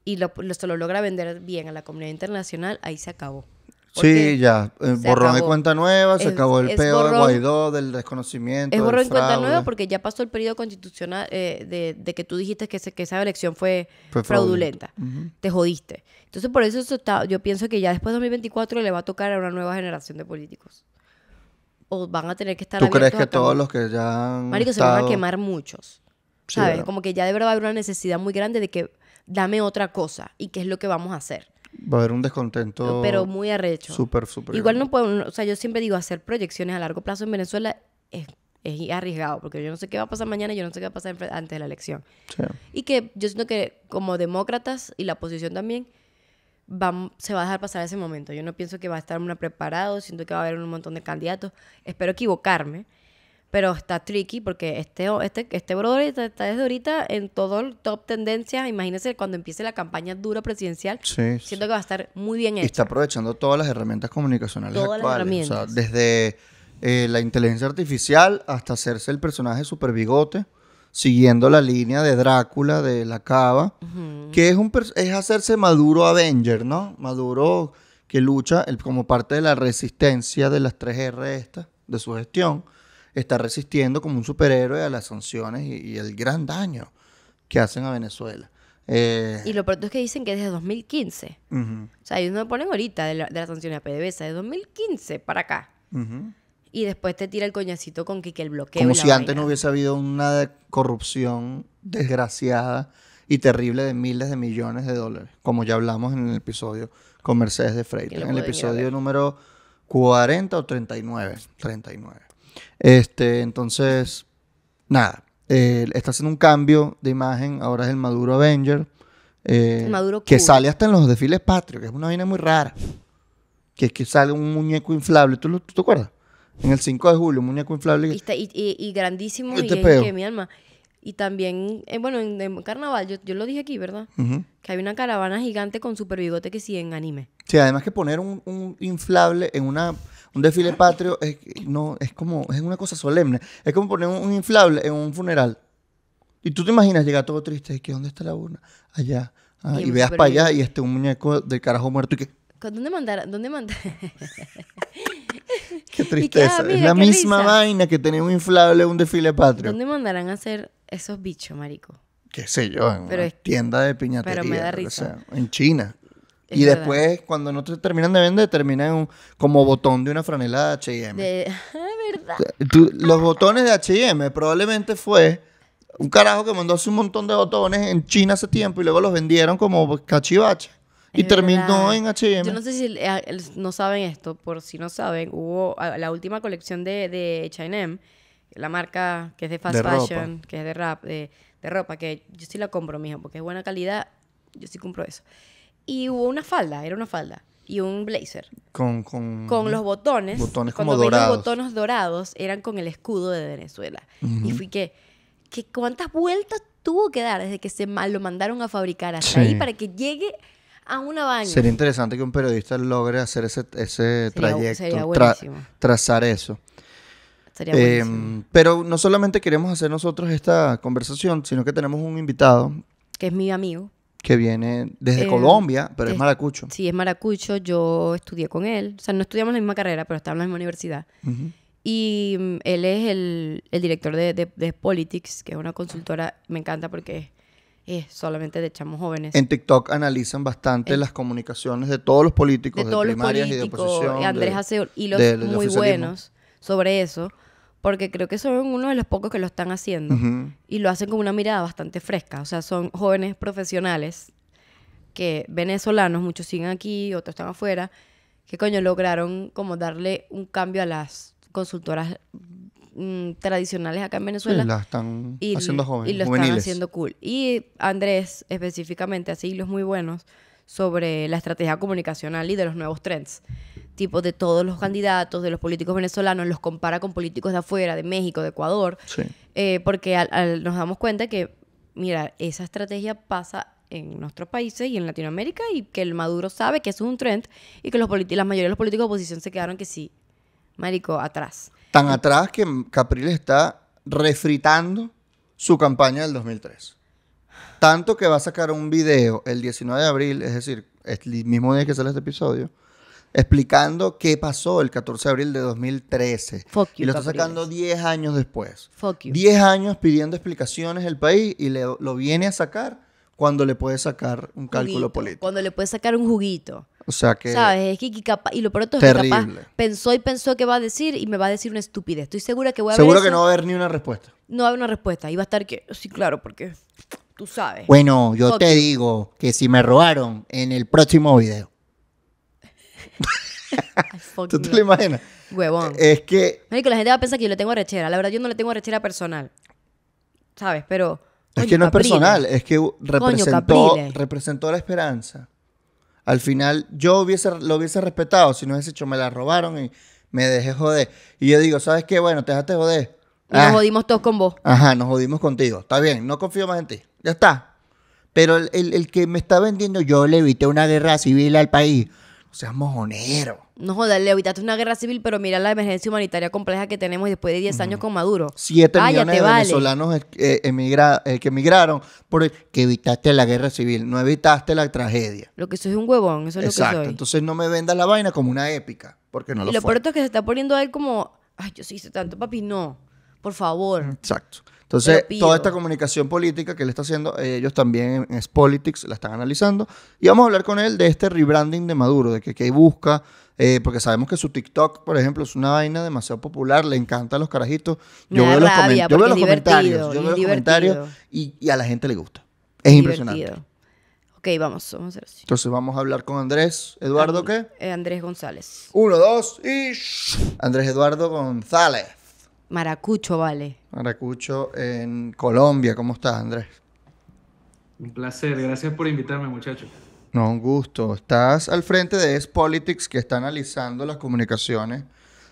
y lo, se lo logra vender bien a la comunidad internacional, ahí se acabó sí, ya. Eh, borrón de cuenta nueva, se acabó el peor de Guaidó, del desconocimiento. Es borrón de cuenta nueva porque ya pasó el periodo constitucional eh, de, que tú dijiste que, esa elección fue, fraudulenta. Te jodiste. Entonces, por eso, yo pienso que ya después de 2024 le va a tocar a una nueva generación de políticos. O van a tener que estar. ¿Tú crees que todos los que ya han. Marico, se van a quemar muchos. ¿Sabes? Como que ya de verdad va haber una necesidad muy grande de que dame otra cosa y qué es lo que vamos a hacer. Va a haber un descontento. Pero muy arrecho. Súper, súper. Igual no puedo, o sea, yo siempre digo, hacer proyecciones a largo plazo en Venezuela es, arriesgado, porque yo no sé qué va a pasar mañana, yo no sé qué va a pasar antes de la elección. Y que yo siento que como demócratas y la oposición también, se va a dejar pasar ese momento. Yo no pienso que va a estar una preparado, siento que va a haber un montón de candidatos. Espero equivocarme, pero está tricky porque este, este, este brother está, desde ahorita en todo el top tendencias. Imagínense cuando empiece la campaña dura presidencial. siento que va a estar muy bien hecho. Y está aprovechando todas las herramientas comunicacionales todas actuales. Las herramientas. O sea, desde eh, la inteligencia artificial hasta hacerse el personaje super bigote, siguiendo la línea de Drácula, de la cava, que es, un es hacerse Maduro Avenger, ¿no? Maduro que lucha como parte de la resistencia de las tres R estas, de su gestión está resistiendo como un superhéroe a las sanciones y, el gran daño que hacen a Venezuela. Eh, y lo pronto es que dicen que desde 2015. O sea, ellos no ponen ahorita de, las sanciones a PDVSA, de 2015 para acá. Y después te tira el coñacito con que, el bloqueo. Como si antes no hubiese habido una corrupción desgraciada y terrible de miles de millones de dólares, como ya hablamos en el episodio con Mercedes de Freitas, en el episodio número 40 o 39. 39. Este, entonces, nada, eh, está haciendo un cambio de imagen, ahora es el Maduro Avenger. Eh, Maduro que sale hasta en los desfiles patrios, que es una vaina muy rara. Que es que sale un muñeco inflable, ¿tú, tú te acuerdas? En el 5 de julio, un muñeco inflable. Y, grandísimo, este y mi alma. Y también, eh, bueno, en, carnaval, yo, lo dije aquí, ¿verdad? Que hay una caravana gigante con super bigote que sigue en anime. Sí, además que poner un, un inflable en una un desfile patrio es, no, es como, es una cosa solemne. Es como poner un inflable en un funeral. Y tú te imaginas llegar todo triste y que ¿dónde está la urna? Allá. Ah, y, veas para allá y este un muñeco del carajo muerto y que... ¿Dónde mandar ¿Dónde qué tristeza. es la misma vaina que tenía un inflable en un desfile patrio. ¿Dónde mandarán a hacer esos bichos, marico? Qué sé yo, en una tienda de piñatería. Pero me da risa. O sea, en China y después, cuando no terminan de vender, terminan como botón de una franela de HM. los botones de HM probablemente fue un carajo que mandó hace un montón de botones en China hace tiempo y luego los vendieron como cachivacha. y terminó en HM. Yo no sé si eh, no saben esto, por si no saben, hubo la última colección de, HM, la marca que es de fast fashion, que es de rap, de, de ropa, que yo sí la compro, mijo, porque es buena calidad, yo sí compro eso y hubo una falda, era una falda. Y un blazer. Con, con, con los botones. Botones como cuando dorados. Los botones dorados eran con el escudo de Venezuela. Y fui que, ¿cuántas vueltas tuvo que dar desde que se lo mandaron a fabricar hasta ahí para que llegue a una baña. Sería interesante que un periodista logre hacer ese, ese trayecto, sería trazar eso. Sería em, pero no solamente queremos hacer nosotros esta conversación, sino que tenemos un invitado. Que es mi amigo que viene desde eh, Colombia, pero es, maracucho. Sí, es maracucho. Yo estudié con él. O sea, no estudiamos la misma carrera, pero estábamos en la misma universidad. Y mm, él es el, director de, Politics, que es una consultora, me encanta porque es, solamente de chamos jóvenes. En TikTok analizan bastante las comunicaciones de todos los políticos, de, todos los y de oposición. Andrés hace hilos muy buenos sobre eso porque creo que son uno de los pocos que lo están haciendo y lo hacen con una mirada bastante fresca. O sea, son jóvenes profesionales que venezolanos, muchos siguen aquí, otros están afuera, que coño lograron como darle un cambio a las consultoras mm, tradicionales acá en Venezuela. están y, haciendo jóvenes. lo están haciendo cool. Y Andrés específicamente así hilos muy buenos sobre la estrategia comunicacional y de los nuevos trends tipo de todos los candidatos, de los políticos venezolanos, los compara con políticos de afuera, de México, de Ecuador, eh, porque nos damos cuenta que, mira, esa estrategia pasa en nuestros países y en Latinoamérica y que el Maduro sabe que eso es un trend y que los la mayoría de los políticos de oposición se quedaron que sí, marico, atrás. Tan atrás que Capriles está refritando su campaña del 2003. Tanto que va a sacar un video el 19 de abril, es decir, el mismo día que sale este episodio, explicando qué pasó el 14 de abril de 2013. Fuck you, y lo está sacando 10 años después. 10 años pidiendo explicaciones el país y lo viene a sacar cuando le puede sacar un cálculo político. Cuando le puede sacar un juguito. O sea que. ¿Sabes? Es que, y lo pronto es pensó y pensó que va a decir y me va a decir una estupidez. Estoy segura que voy a Seguro que no va a haber ni una respuesta. No va a haber una respuesta. Y va a estar que. Sí, claro, porque tú sabes. Bueno, yo te digo que si me robaron en el próximo video. ¿Tú te lo imaginas? Huevón. Es que... Marico, la gente va a pensar que yo le tengo rechera La verdad, yo no le tengo rechera personal. ¿Sabes? Pero... Es que no es personal, es que representó, representó la esperanza. Al final yo hubiese, lo hubiese respetado, si no hubiese hecho, me la robaron y me dejé joder. Y yo digo, ¿sabes qué? Bueno, te dejaste joder. Y nos ah. jodimos todos con vos. Ajá, nos jodimos contigo. Está bien, no confío más en ti. Ya está. Pero el, el, el que me está vendiendo, yo le evité una guerra civil al país. O sea, mojonero. No joder, le evitaste una guerra civil, pero mira la emergencia humanitaria compleja que tenemos después de 10 años con Maduro. 7 millones de venezolanos eh, eh, que emigraron por que evitaste la guerra civil, no evitaste la tragedia. Lo que soy es un huevón, eso es lo que soy. Entonces no me vendas la vaina como una épica, porque no lo Y lo peor es que se está poniendo ahí como, ay, yo sí hice tanto, papi, no. Por favor. Exacto. Entonces, toda esta comunicación política que él está haciendo, eh, ellos también en Politics la están analizando. Y vamos a hablar con él de este rebranding de Maduro, de qué que busca, eh, porque sabemos que su TikTok, por ejemplo, es una vaina demasiado popular, le encanta los carajitos. Yo veo los, yo veo comentarios, yo veo y, a la gente le gusta. Es impresionante. Ok, vamos, a hacer así. Entonces vamos a hablar con Andrés. ¿Eduardo ah, qué? Eh, Andrés González. Uno, dos y... Andrés Eduardo González. Maracucho, vale. Maracucho en Colombia. ¿Cómo estás, Andrés? Un placer. Gracias por invitarme, muchacho No, un gusto. Estás al frente de Es Politics que está analizando las comunicaciones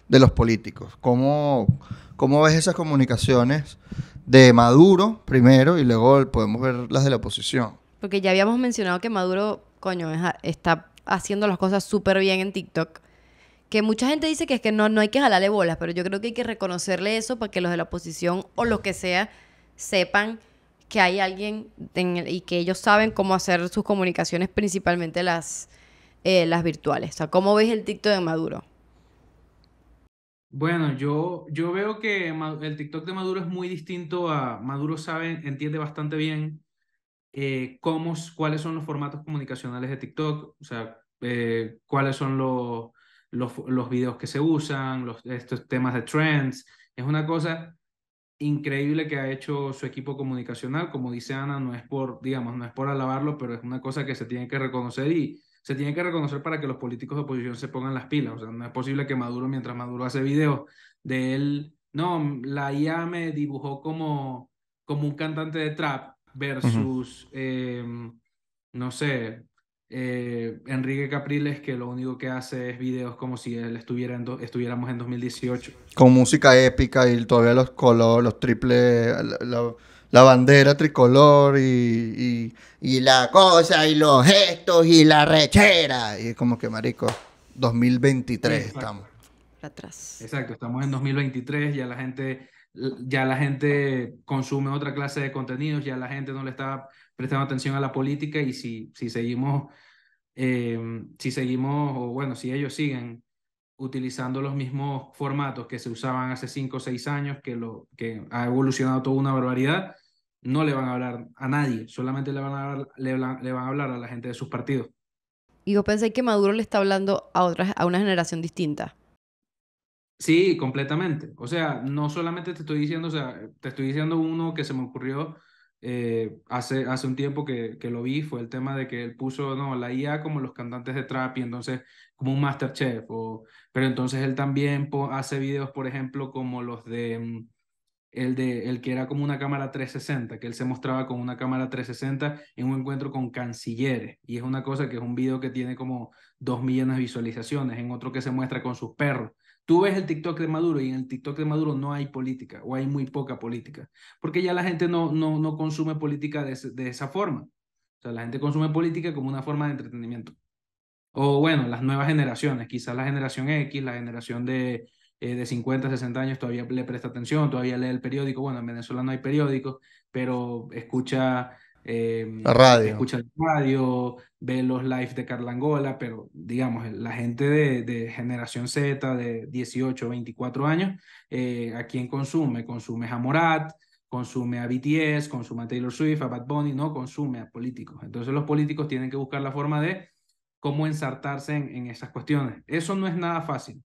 de los políticos. ¿Cómo, cómo ves esas comunicaciones de Maduro primero y luego podemos ver las de la oposición? Porque ya habíamos mencionado que Maduro, coño, está haciendo las cosas súper bien en TikTok que mucha gente dice que es que no, no hay que jalarle bolas, pero yo creo que hay que reconocerle eso para que los de la oposición o lo que sea sepan que hay alguien y que ellos saben cómo hacer sus comunicaciones, principalmente las, eh, las virtuales. O sea, ¿cómo ves el TikTok de Maduro? Bueno, yo, yo veo que el TikTok de Maduro es muy distinto a Maduro sabe, entiende bastante bien eh, cómo, cuáles son los formatos comunicacionales de TikTok, o sea, eh, cuáles son los los, los videos que se usan, los, estos temas de trends. Es una cosa increíble que ha hecho su equipo comunicacional. Como dice Ana, no es por, digamos, no es por alabarlo, pero es una cosa que se tiene que reconocer y se tiene que reconocer para que los políticos de oposición se pongan las pilas. O sea, no es posible que Maduro, mientras Maduro hace videos de él, no, la IA me dibujó como, como un cantante de trap versus, em, no sé, eh, Enrique Capriles, que lo único que hace es videos como si él estuviera estuviéramos en 2018. Con música épica y todavía los colores, los triples, la, bandera tricolor y, y, la cosa y los gestos y la rechera. Y es como que, marico, 2023 estamos. Atrás. Exacto, estamos en 2023, ya la gente ya la gente consume otra clase de contenidos, ya la gente no le está prestando atención a la política y si, si seguimos, eh, si seguimos, o bueno, si ellos siguen utilizando los mismos formatos que se usaban hace cinco o seis años, que, lo, que ha evolucionado toda una barbaridad, no le van a hablar a nadie, solamente le van a, hablar, le, van a hablar a la gente de sus partidos. Y yo pensé que Maduro le está hablando a, otra, a una generación distinta. Sí, completamente. O sea, no solamente te estoy diciendo, o sea, te estoy diciendo uno que se me ocurrió eh, hace, hace un tiempo que, que, lo vi, fue el tema de que él puso no, la IA como los cantantes de trap y entonces como un Masterchef, o, pero entonces él también hace videos, por ejemplo, como los de mm, el, de el que era como una cámara 360, que él se mostraba con una cámara 360 en un encuentro con cancilleres, y es una cosa que es un video que tiene como dos millones de visualizaciones, en otro que se muestra con sus perros, Tú ves el TikTok de Maduro y en el TikTok de Maduro no hay política o hay muy poca política, porque ya la gente no, no, no consume política de, esa forma. O sea, la gente consume política como una forma de entretenimiento. O bueno, las nuevas generaciones, quizás la generación X, la generación de, eh, de 50, 60 años todavía le presta atención, todavía lee el periódico. Bueno, en Venezuela no hay periódicos, pero escucha Em, la radio. escucha radio, ve los live de Angola, pero digamos, la gente de, generación Z de 18, 24 años, eh, ¿a quién consume? Consume a Morat, consume a BTS, consume a Taylor Swift, a Bad Bunny, no consume a políticos. Entonces los políticos tienen que buscar la forma de cómo ensartarse en, en esas cuestiones. Eso no es nada fácil.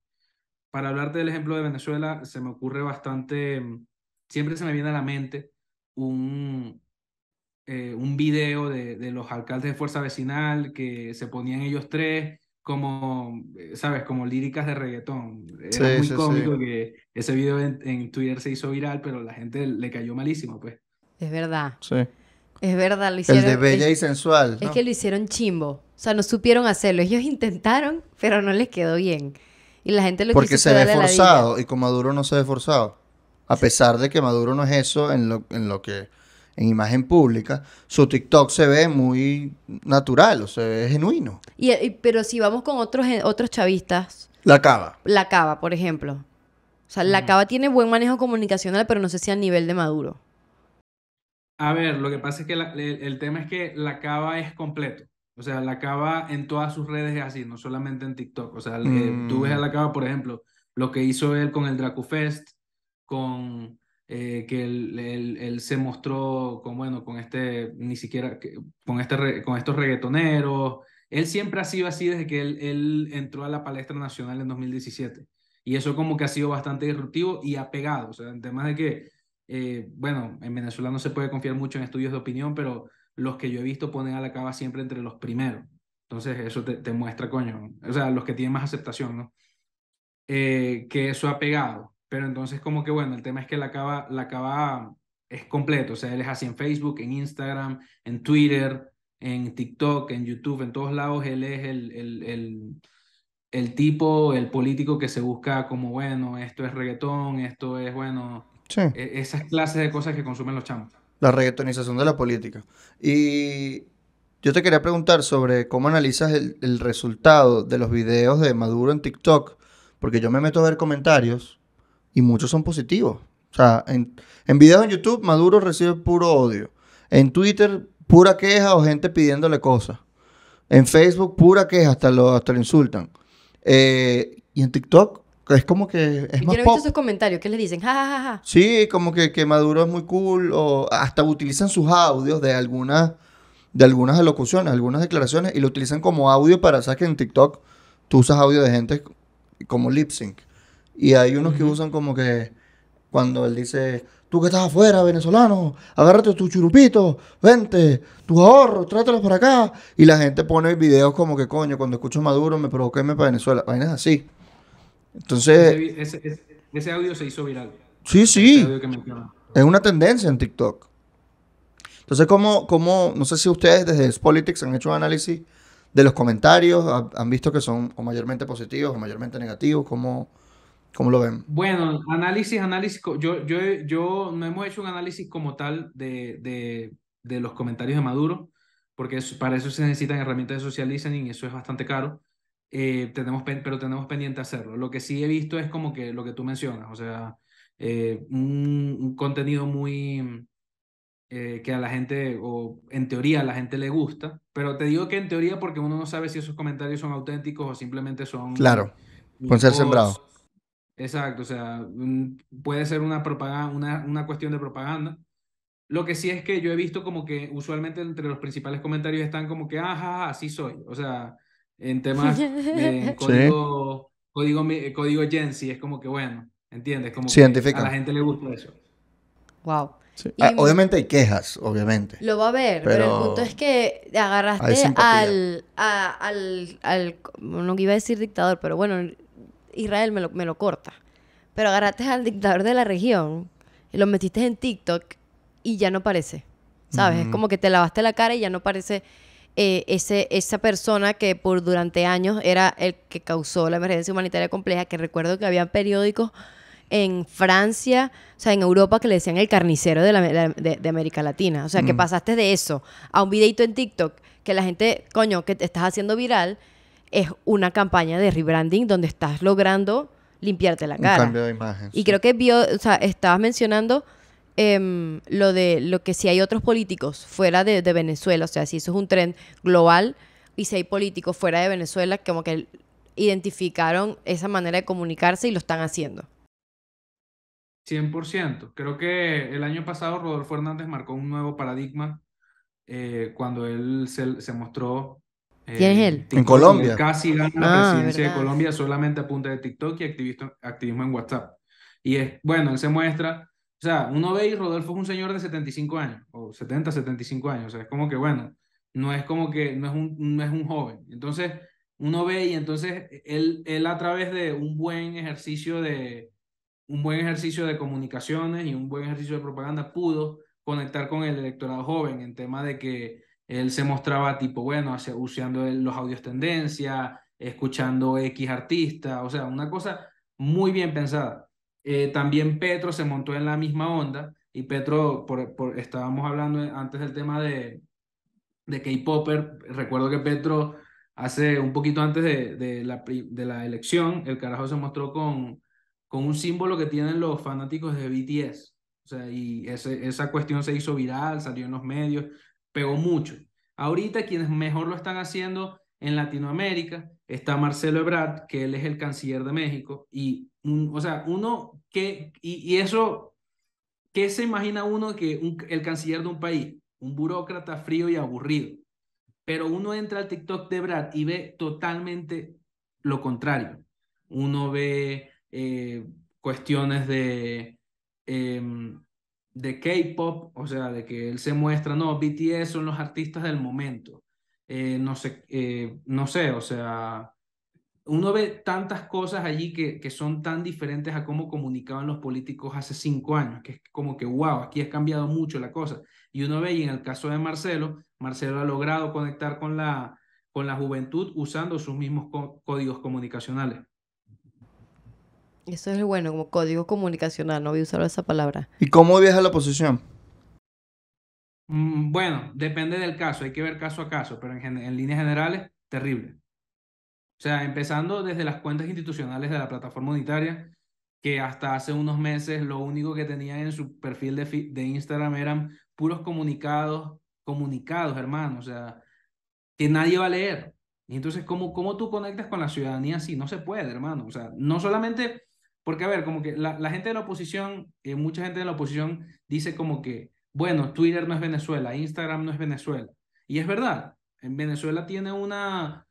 Para hablarte del ejemplo de Venezuela, se me ocurre bastante, mm, siempre se me viene a la mente un, eh, un video de, los alcaldes de fuerza vecinal que se ponían ellos tres como, eh, ¿sabes? Como líricas de reggaetón. Era muy cómico que ese video en, Twitter se hizo viral, pero la gente le cayó malísimo, pues. Es verdad. Sí. Es verdad, lo hicieron. El de Bella y Sensual. Es que lo hicieron chimbo. O sea, no supieron hacerlo. Ellos intentaron, pero no les quedó bien. Y la gente lo Porque se ve forzado y con Maduro no se ve forzado. A pesar de que Maduro no es eso en lo, en lo que en imagen pública, su TikTok se ve muy natural, o sea, es genuino. Y, pero si vamos con otros, eh, otros chavistas. La Cava. La Cava, por ejemplo. O sea, la mm. Cava tiene buen manejo comunicacional, pero no sé si a nivel de Maduro. A ver, lo que pasa es que el, tema es que la Cava es completo. O sea, la Cava en todas sus redes es así, no solamente en TikTok. O sea, eh, tú ves a mm. la Cava, por ejemplo, lo que hizo él con el Dracufest, con eh, que él, él, se mostró con, bueno, con este, ni siquiera, con, este, con estos reggaetoneros. Él siempre ha sido así desde que él, entró a la palestra nacional en 2017. Y eso como que ha sido bastante disruptivo y ha pegado. O sea, en de que, eh, bueno, en Venezuela no se puede confiar mucho en estudios de opinión, pero los que yo he visto ponen a la cava siempre entre los primeros. Entonces eso te, te muestra, coño, o sea, los que tienen más aceptación, ¿no? Eh, que eso ha pegado. Pero entonces como que bueno, el tema es que la cava, la es completo, o sea, él es así en Facebook, en Instagram, en Twitter, en TikTok, en YouTube, en todos lados, él es el, el, tipo, el político que se busca como, bueno, esto es reggaetón, esto es, bueno, sí. E-, esas clases de cosas que consumen los chamos. La reggaetonización de la política. Y yo te quería preguntar sobre cómo analizas el, el resultado de los videos de Maduro en TikTok, porque yo me meto a ver comentarios y muchos son positivos. O sea, en, en videos en YouTube Maduro recibe puro odio. En Twitter pura queja o gente pidiéndole cosas. En Facebook pura queja, hasta lo, insultan. Eh, y en TikTok es como que es Yo más no he visto sus comentarios que le dicen, ja, Sí, como que, Maduro es muy cool o hasta utilizan sus audios de algunas de algunas alocuciones, algunas declaraciones y lo utilizan como audio para, sabes que en TikTok tú usas audio de gente como lip sync. Y hay unos que usan como que cuando él dice, tú que estás afuera, venezolano, agárrate tu churupito... vente, tus ahorros, trátalos para acá. Y la gente pone videos como que, coño, cuando escucho Maduro me provoquéme para Venezuela. Vainas así. Entonces... Ese, audio se hizo viral. Sí, sí. Es una tendencia en TikTok. Entonces, cómo como, no sé si ustedes desde Politics han hecho análisis de los comentarios, han visto que son o mayormente positivos o mayormente negativos, como... ¿Cómo lo ven? Bueno, análisis, análisis. Yo, yo, yo no hemos hecho un análisis como tal de, de, los comentarios de Maduro, porque para eso se necesitan herramientas de social listening y eso es bastante caro. Eh, tenemos, pero tenemos pendiente hacerlo. Lo que sí he visto es como que lo que tú mencionas, o sea, eh, un, contenido muy eh, que a la gente, o en teoría a la gente le gusta, pero te digo que en teoría porque uno no sabe si esos comentarios son auténticos o simplemente son... Claro, con ser sembrados Exacto, o sea, puede ser una, propaganda, una, una cuestión de propaganda. Lo que sí es que yo he visto como que usualmente entre los principales comentarios están como que, ajá, ah, así soy. O sea, en temas de código, Jensi código, código es como que, bueno, ¿entiendes? Como Científica. que a la gente le gusta eso. Wow. Ah, obviamente hay quejas, obviamente. Lo va a ver, pero, el punto es que agarraste al, al, al, no iba a decir dictador, pero bueno, Israel me lo, me lo corta. Pero agarraste al dictador de la región y lo metiste en TikTok y ya no parece. ¿Sabes? Es como que te lavaste la cara y ya no parece eh, ese, esa persona que por durante años era el que causó la emergencia humanitaria compleja, que recuerdo que había periódicos en Francia, o sea, en Europa que le decían el carnicero de, América Latina. O sea, que mm. pasaste de eso a un videito en TikTok que la gente, coño, que te estás haciendo viral es una campaña de rebranding donde estás logrando limpiarte la cara. Un cambio de imagen. Y creo que vio, o estabas mencionando em, lo de lo que si hay otros políticos fuera de, Venezuela, o sea, si eso es un trend global y si hay políticos fuera de Venezuela, como que identificaron esa manera de comunicarse y lo están haciendo. 100%. Creo que el año pasado Rodolfo Hernández marcó un nuevo paradigma eh, cuando él se mostró ¿Quién es él? Eh, en Colombia. Casi gana la ah, presidencia de Colombia solamente a punta de TikTok y activismo, en WhatsApp. Y es, bueno, él se muestra, o sea, uno ve y Rodolfo es un señor de 75 años, o 70, 75 años, o sea, es como que, bueno, no es como que, no es un, no es un joven. Entonces, uno ve y entonces él, él a través de un buen ejercicio de, un buen ejercicio de comunicaciones y un buen ejercicio de propaganda pudo conectar con el electorado joven en tema de que él se mostraba tipo, bueno, usando los audios tendencia, escuchando X artista, o sea, una cosa muy bien pensada. Eh, también Petro se montó en la misma onda y Petro, por, por estábamos hablando antes del tema de, de K-Popper, recuerdo que Petro hace un poquito antes de, de, la, de la elección, el carajo se mostró con, con un símbolo que tienen los fanáticos de BTS. O sea, y ese, esa cuestión se hizo viral, salió en los medios pegó mucho. Ahorita quienes mejor lo están haciendo en Latinoamérica está Marcelo Ebrard, que él es el canciller de México, y, un, o sea, uno que, y, eso, ¿qué se imagina uno que el canciller de un país? Un burócrata frío y aburrido. Pero uno entra al TikTok de Ebrard y ve totalmente lo contrario. Uno ve eh, cuestiones de... Em, de K-pop, o sea, de que él se muestra, no, BTS son los artistas del momento. Eh, no, sé, eh, no sé, o sea, uno ve tantas cosas allí que, que son tan diferentes a cómo comunicaban los políticos hace cinco años, que es como que, wow, aquí ha cambiado mucho la cosa. Y uno ve, y en el caso de Marcelo, Marcelo ha logrado conectar con la, con la juventud usando sus mismos códigos comunicacionales. Eso es bueno, como código comunicacional, no voy a usar esa palabra. ¿Y cómo viaja la oposición? Mm, bueno, depende del caso, hay que ver caso a caso, pero en, en líneas generales, terrible. O sea, empezando desde las cuentas institucionales de la plataforma unitaria, que hasta hace unos meses lo único que tenía en su perfil de, de Instagram eran puros comunicados, comunicados, hermano, o sea, que nadie va a leer. Y entonces, ¿cómo, ¿cómo tú conectas con la ciudadanía así? No se puede, hermano. O sea, no solamente porque, a ver, como que la, gente de la oposición, eh, mucha gente de la oposición dice como que, bueno, Twitter no es Venezuela, Instagram no es Venezuela. Y es verdad, en Venezuela tiene una,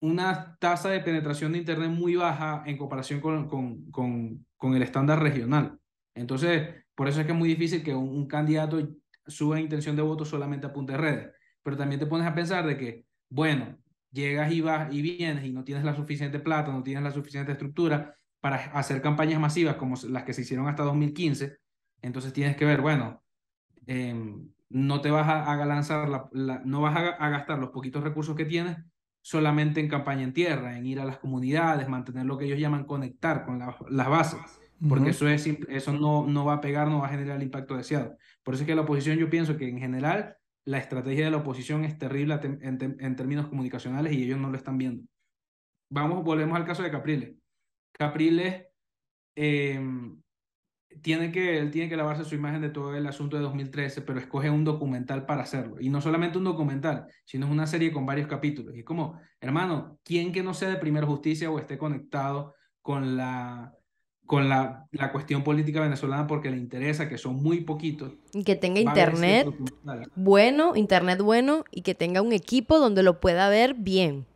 una tasa de penetración de Internet muy baja en comparación con, con, con, el estándar regional. Entonces, por eso es que es muy difícil que un, candidato suba intención de voto solamente a punta de redes. Pero también te pones a pensar de que, bueno, llegas y vas y vienes y no tienes la suficiente plata, no tienes la suficiente estructura, para hacer campañas masivas como las que se hicieron hasta 2015, entonces tienes que ver, bueno, em, no te vas a, no vas a, gastar los poquitos recursos que tienes solamente en campaña en tierra, en ir a las comunidades, mantener lo que ellos llaman conectar con las bases, porque eso, es, eso no, no va a pegar, no va a generar el impacto deseado. Por eso es que la oposición, yo pienso que en general la estrategia de la oposición es terrible en, términos comunicacionales y ellos no lo están viendo. Vamos, volvemos al caso de Capriles. Capriles em, tiene, que, él tiene que lavarse su imagen de todo el asunto de 2013, pero escoge un documental para hacerlo. Y no solamente un documental, sino una serie con varios capítulos. Y es como, hermano, ¿quién que no sea de Primera Justicia o esté conectado con la con la, la cuestión política venezolana porque le interesa, que son muy poquitos. Y que tenga internet bueno, internet bueno, y que tenga un equipo donde lo pueda ver bien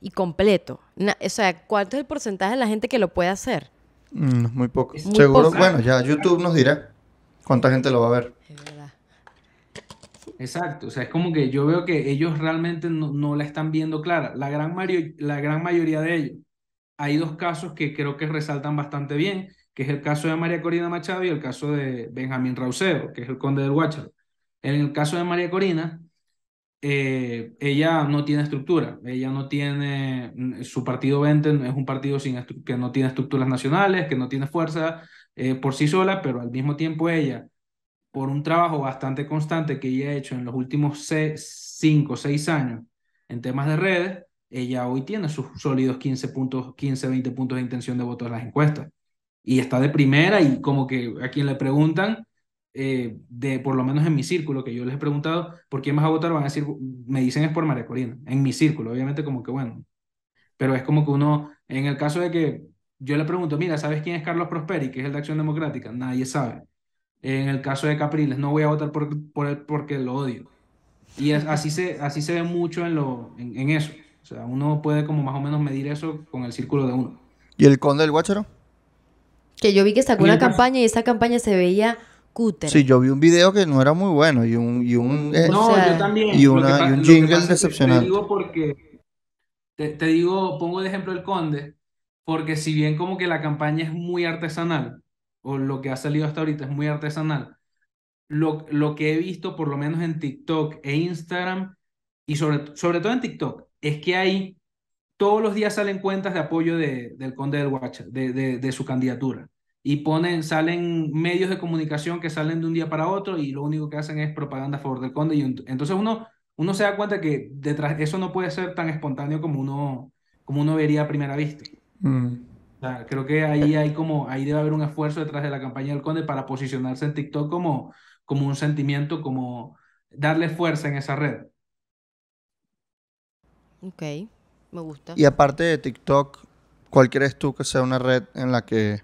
y completo. o sea, ¿cuánto es el porcentaje de la gente que lo puede hacer? Mm, muy poco. Seguro, bueno, ya YouTube nos dirá cuánta gente lo va a ver. Es verdad. Exacto, o sea, es como que yo veo que ellos realmente no, la están viendo clara. La gran, la gran mayoría de ellos. Hay dos casos que creo que resaltan bastante bien, que es el caso de María Corina Machado y el caso de Benjamín Rauseo, que es el conde del Huachal, En el caso de María Corina, eh, ella no tiene estructura, ella no tiene, mm, su partido 20 es un partido sin que no tiene estructuras nacionales, que no tiene fuerza eh, por sí sola, pero al mismo tiempo ella, por un trabajo bastante constante que ella ha hecho en los últimos 5 o 6 años en temas de redes, ella hoy tiene sus sólidos 15 puntos, 15, 20 puntos de intención de voto en las encuestas. Y está de primera y como que a quien le preguntan, eh, de por lo menos en mi círculo, que yo les he preguntado por quién vas a votar, van a decir, me dicen es por María Corina, en mi círculo, obviamente como que bueno, pero es como que uno, en el caso de que yo le pregunto, mira, ¿sabes quién es Carlos Prosperi, que es el de Acción Democrática? Nadie sabe. En el caso de Capriles, no voy a votar por, por él porque lo odio. Y así, se, así se ve mucho en, lo, en, en, eso. O sea, uno puede como más o menos medir eso con el círculo de uno. ¿Y el conde del Guácharo? Que yo vi que sacó una pues campaña y esa campaña se veía Sí, yo vi un video que no era muy bueno y un... Y un eh, Y, un jingle decepcionante. Te digo porque... Te, digo, pongo de ejemplo el Conde, porque si bien como que la campaña es muy artesanal, o lo que ha salido hasta ahorita es muy artesanal, lo, lo que he visto, por lo menos en TikTok e Instagram, y sobre, sobre todo en TikTok, es que hay, todos los días salen cuentas de apoyo de, del conde del Watch, de, de, su candidatura y ponen, salen medios de comunicación que salen de un día para otro y lo único que hacen es propaganda a favor del conde. Y entonces uno, uno se da cuenta que detrás eso no puede ser tan espontáneo como uno, como uno vería a primera vista. Mm. creo que ahí hay como, ahí debe haber un esfuerzo detrás de la campaña del conde para posicionarse en TikTok como, como un sentimiento, como darle fuerza en esa red. Ok, me gusta. Y aparte de TikTok, ¿cuál crees tú que sea una red en la que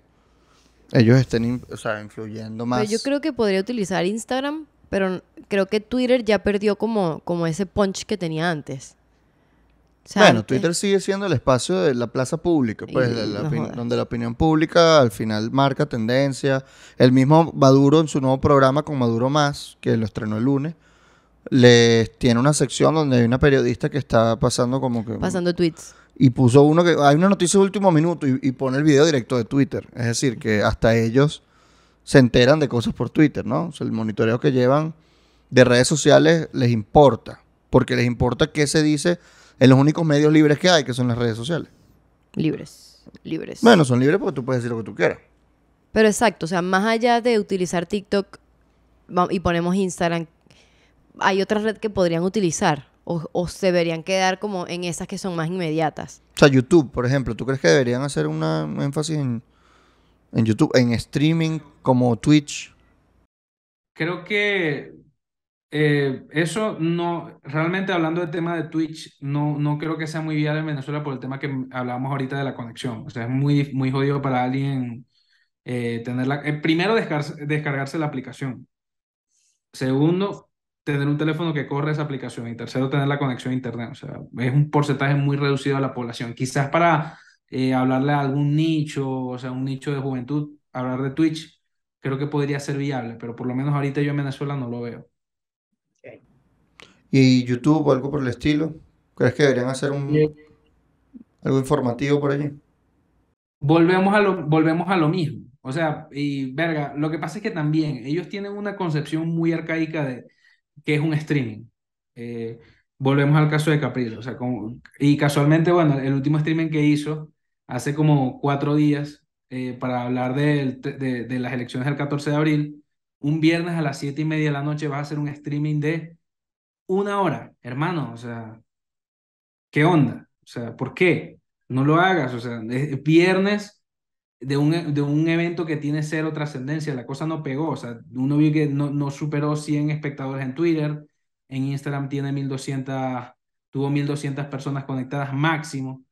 ellos estén, o sea, influyendo más. yo creo que podría utilizar Instagram, pero creo que Twitter ya perdió como, como ese punch que tenía antes. bueno, Twitter sigue siendo el espacio de la plaza pública, pues, donde la opinión pública al final marca tendencia. El mismo Maduro en su nuevo programa con Maduro Más, que lo estrenó el lunes, les tiene una sección donde hay una periodista que está pasando como que... Pasando tweets. Y puso uno que... Hay una noticia de último minuto y, pone el video directo de Twitter. Es decir, que hasta ellos se enteran de cosas por Twitter, ¿no? O sea, el monitoreo que llevan de redes sociales les importa. Porque les importa qué se dice en los únicos medios libres que hay, que son las redes sociales. Libres, libres. Bueno, son libres porque tú puedes decir lo que tú quieras. Pero exacto, o sea, más allá de utilizar TikTok y ponemos Instagram, hay otra red que podrían utilizar o, se deberían quedar como en esas que son más inmediatas. O sea, YouTube, por ejemplo, ¿tú crees que deberían hacer una, un énfasis en, en YouTube, en streaming como Twitch? Creo que eh, eso no, realmente hablando del tema de Twitch, no, no creo que sea muy viable en Venezuela por el tema que hablábamos ahorita de la conexión. O sea, es muy, muy jodido para alguien eh, Tener tenerla. Eh, primero, descargarse la aplicación. Segundo, tener un teléfono que corre esa aplicación y tercero, tener la conexión a Internet. O sea, es un porcentaje muy reducido de la población. Quizás para eh, hablarle a algún nicho, o sea, un nicho de juventud, hablar de Twitch, creo que podría ser viable, pero por lo menos ahorita yo en Venezuela no lo veo. ¿Y YouTube o algo por el estilo? ¿Crees que deberían hacer un, algo informativo por allí? Volvemos a, lo, volvemos a lo mismo. O sea, y verga, lo que pasa es que también ellos tienen una concepción muy arcaica de, que es un streaming. Eh, volvemos al caso de Capriles. O sea, y casualmente, bueno, el último streaming que hizo hace como cuatro días eh, para hablar de, de, las elecciones del 14 de abril, un viernes a las siete y media de la noche va a hacer un streaming de una hora, hermano. O sea, ¿qué onda? O sea, ¿por qué? No lo hagas. O sea, viernes de un, de un evento que tiene cero trascendencia, la cosa no pegó, o sea, uno vio que no, superó 100 espectadores en Twitter, en Instagram tiene 1200, tuvo 1200 personas conectadas máximo,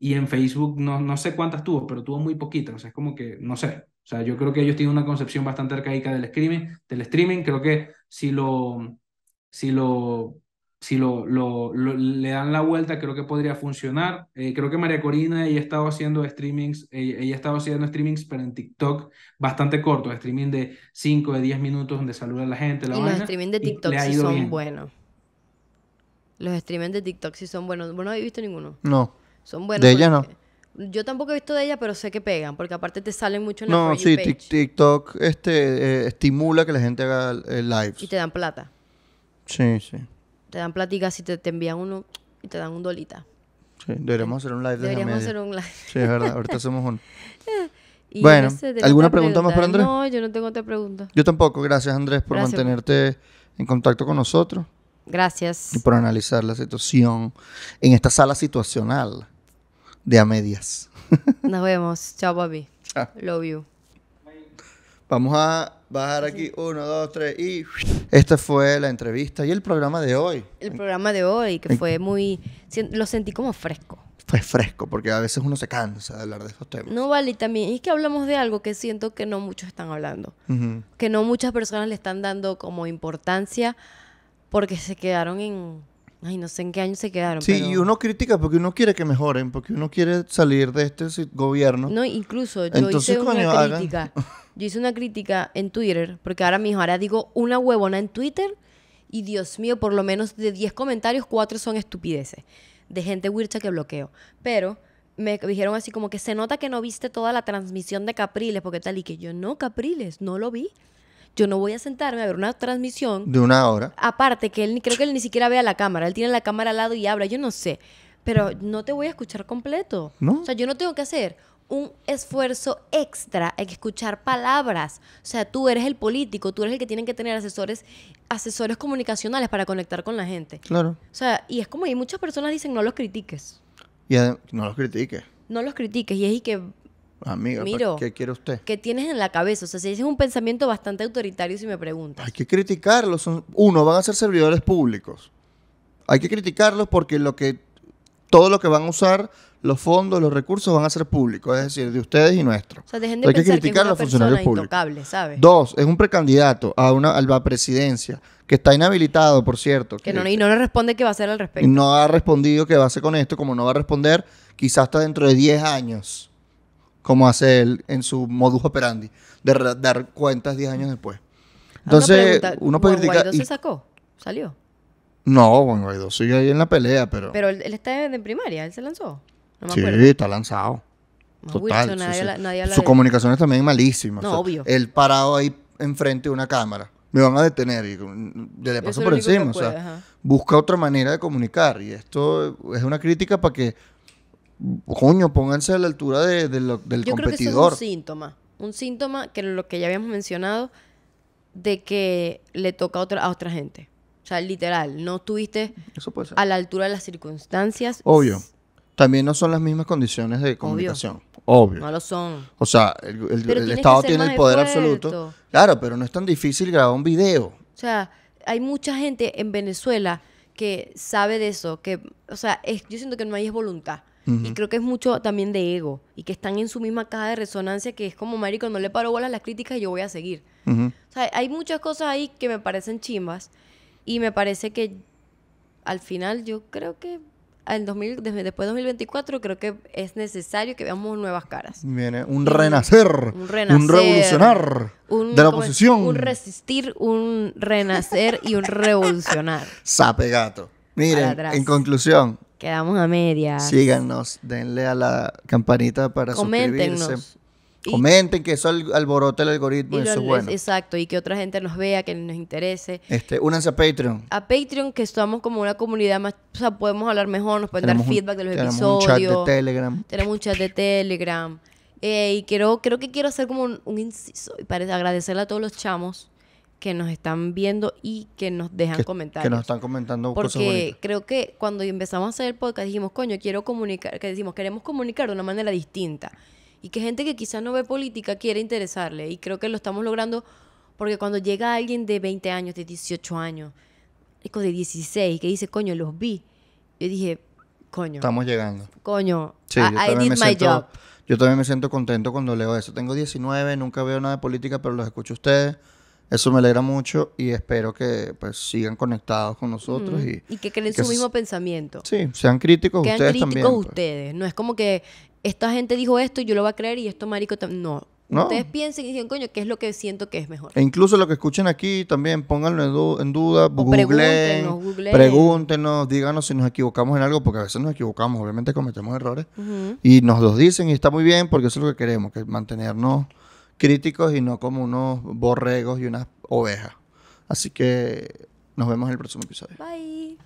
y en Facebook no, no sé cuántas tuvo, pero tuvo muy poquitas, o sea, es como que, no sé, o sea, yo creo que ellos tienen una concepción bastante arcaica del streaming, del streaming, creo que si lo, si lo si lo, le dan la vuelta, creo que podría funcionar. Eh, creo que María Corina, ella ha estado haciendo streamings, ella, ha haciendo streamings, pero en TikTok bastante corto, streaming de 5, de 10 minutos donde saluda a la gente. los streamings de TikTok sí son buenos. Los streamings de TikTok sí son buenos. Bueno, no he visto ninguno. No. Son buenos. De ella no. Yo tampoco he visto de ella, pero sé que pegan, porque aparte te salen mucho en no, la No, sí, TikTok este, eh, estimula que la gente haga el eh, lives. Y te dan plata. Sí, sí te dan pláticas y te, envían uno y te dan un dolita. Sí, deberíamos hacer un live de Deberíamos hacer un live. Sí, es verdad. Ahorita hacemos uno. bueno, ¿alguna pregunta, más para Andrés? No, yo no tengo otra pregunta. Yo tampoco. Gracias, Andrés, por mantenerte en contacto con nosotros. Gracias. Y por analizar la situación en esta sala situacional de a medias. Nos vemos. Chao, papi. Love you. Vamos a Bajar aquí, uno, dos, tres y... Esta fue la entrevista y el programa de hoy. El programa de hoy, que fue muy... Lo sentí como fresco. Fue fresco, porque a veces uno se cansa de hablar de esos temas. No, vale, y también es que hablamos de algo que siento que no muchos están hablando. Que no muchas personas le están dando como importancia porque se quedaron en Ay, no sé en qué año se quedaron. Sí, y uno critica porque uno quiere que mejoren, porque uno quiere salir de este gobierno. No, incluso yo hice una crítica. Yo hice una crítica en Twitter, porque ahora mismo, ahora digo una huevona en Twitter y Dios mío, por lo menos de 10 comentarios, 4 son estupideces de gente huircha que bloqueo. Pero me dijeron así como que se nota que no viste toda la transmisión de Capriles, porque tal y que yo no, Capriles, no lo vi yo no voy a sentarme a ver una transmisión. De una hora. Aparte, que él creo que él ni siquiera vea la cámara. Él tiene la cámara al lado y habla, yo no sé. Pero no te voy a escuchar completo. ¿No? O sea, yo no tengo que hacer un esfuerzo extra que escuchar palabras. O sea, tú eres el político, tú eres el que tienen que tener asesores, asesores comunicacionales para conectar con la gente. Claro. O sea, y es como, y muchas personas dicen, no los critiques. Y no los critiques. No los critiques. Y es y que Amiga, ¿qué quiere usted? ¿Qué tienes en la cabeza? O sea, si es un pensamiento bastante autoritario, si me preguntas. Hay que criticarlos. uno, van a ser servidores públicos. Hay que criticarlos porque lo que, todo lo que van a usar, los fondos, los recursos, van a ser públicos. Es decir, de ustedes y nuestros. O sea, de Hay que, criticar a los funcionarios públicos Dos, es un precandidato a, una, a presidencia, que está inhabilitado, por cierto. Que, no, y no le responde qué va a hacer al respecto. no ha respondido qué va a hacer con esto, como no va a responder quizás hasta dentro de 10 años como hace él en su modus operandi, de dar cuentas 10 años después. Ah, Entonces, uno puede criticar. Guaidó se sacó? ¿Salió? No, bueno, Guaidó sigue ahí en la pelea, pero. Pero él, está en primaria, él se lanzó. sí, está lanzado. Total. su, comunicación es también malísima. No, obvio. Él parado ahí enfrente de una cámara. Me van a detener y de le paso por encima. busca otra manera de comunicar. Y esto es una crítica para que coño, pónganse a la altura de, del competidor. Yo creo que es un síntoma. Un síntoma que lo que ya habíamos mencionado, de que le toca a otra, a otra gente. O sea, literal, no estuviste a la altura de las circunstancias. Obvio. También no son las mismas condiciones de comunicación. Obvio. No lo son. O sea, el, Estado tiene el poder absoluto. Claro, pero no es tan difícil grabar un video. O sea, hay mucha gente en Venezuela que sabe de eso, que, o sea, yo siento que no hay es voluntad. Y creo que es mucho también de ego y que están en su misma caja de resonancia que es como, marico, no le paro bolas las críticas y yo voy a seguir. O sea, hay muchas cosas ahí que me parecen chimbas y me parece que al final yo creo que en 2000, después de 2024 creo que es necesario que veamos nuevas caras. Viene un renacer, un, renacer, un revolucionar de la oposición. un resistir, un renacer y un revolucionar. Sape gato. Miren, en conclusión, Quedamos a media Síganos, denle a la campanita para suscribirse. Comenten que eso alborota el algoritmo eso es bueno. Exacto, y que otra gente nos vea, que nos interese. Este, únanse a Patreon. A Patreon, que estamos como una comunidad más, o sea, podemos hablar mejor, nos pueden dar feedback de los episodios. Tenemos un chat de Telegram. Tenemos eh, un de Telegram. y creo creo que quiero hacer como un, inciso y para agradecerle a todos los chamos que nos están viendo y que nos dejan comentar comentarios. Que nos están comentando Porque cosas bonitas. creo que cuando empezamos a hacer el podcast dijimos, coño, quiero comunicar, que decimos, queremos comunicar de una manera distinta. Y que gente que quizás no ve política quiere interesarle. Y creo que lo estamos logrando porque cuando llega alguien de 20 años, de 18 años, de 16, que dice, coño, los vi. Yo dije, coño. Estamos llegando. Coño, sí, I, did job. Yo también me siento contento cuando leo eso. Tengo 19, nunca veo nada de política, pero los escucho ustedes eso me alegra mucho y espero que pues sigan conectados con nosotros. Y, que creen su mismo pensamiento. Sí, sean críticos ustedes críticos pues. ustedes. No es como que esta gente dijo esto y yo lo voy a creer y esto marico también. No. Ustedes piensen y digan, coño, ¿qué es lo que siento que es mejor? E incluso lo que escuchen aquí también, pónganlo en, duda, o pregúntenos, díganos si nos equivocamos en algo, porque a veces nos equivocamos, obviamente cometemos errores, y nos los dicen y está muy bien, porque eso es lo que queremos, que mantenernos críticos y no como unos borregos y unas ovejas. Así que nos vemos en el próximo episodio. Bye.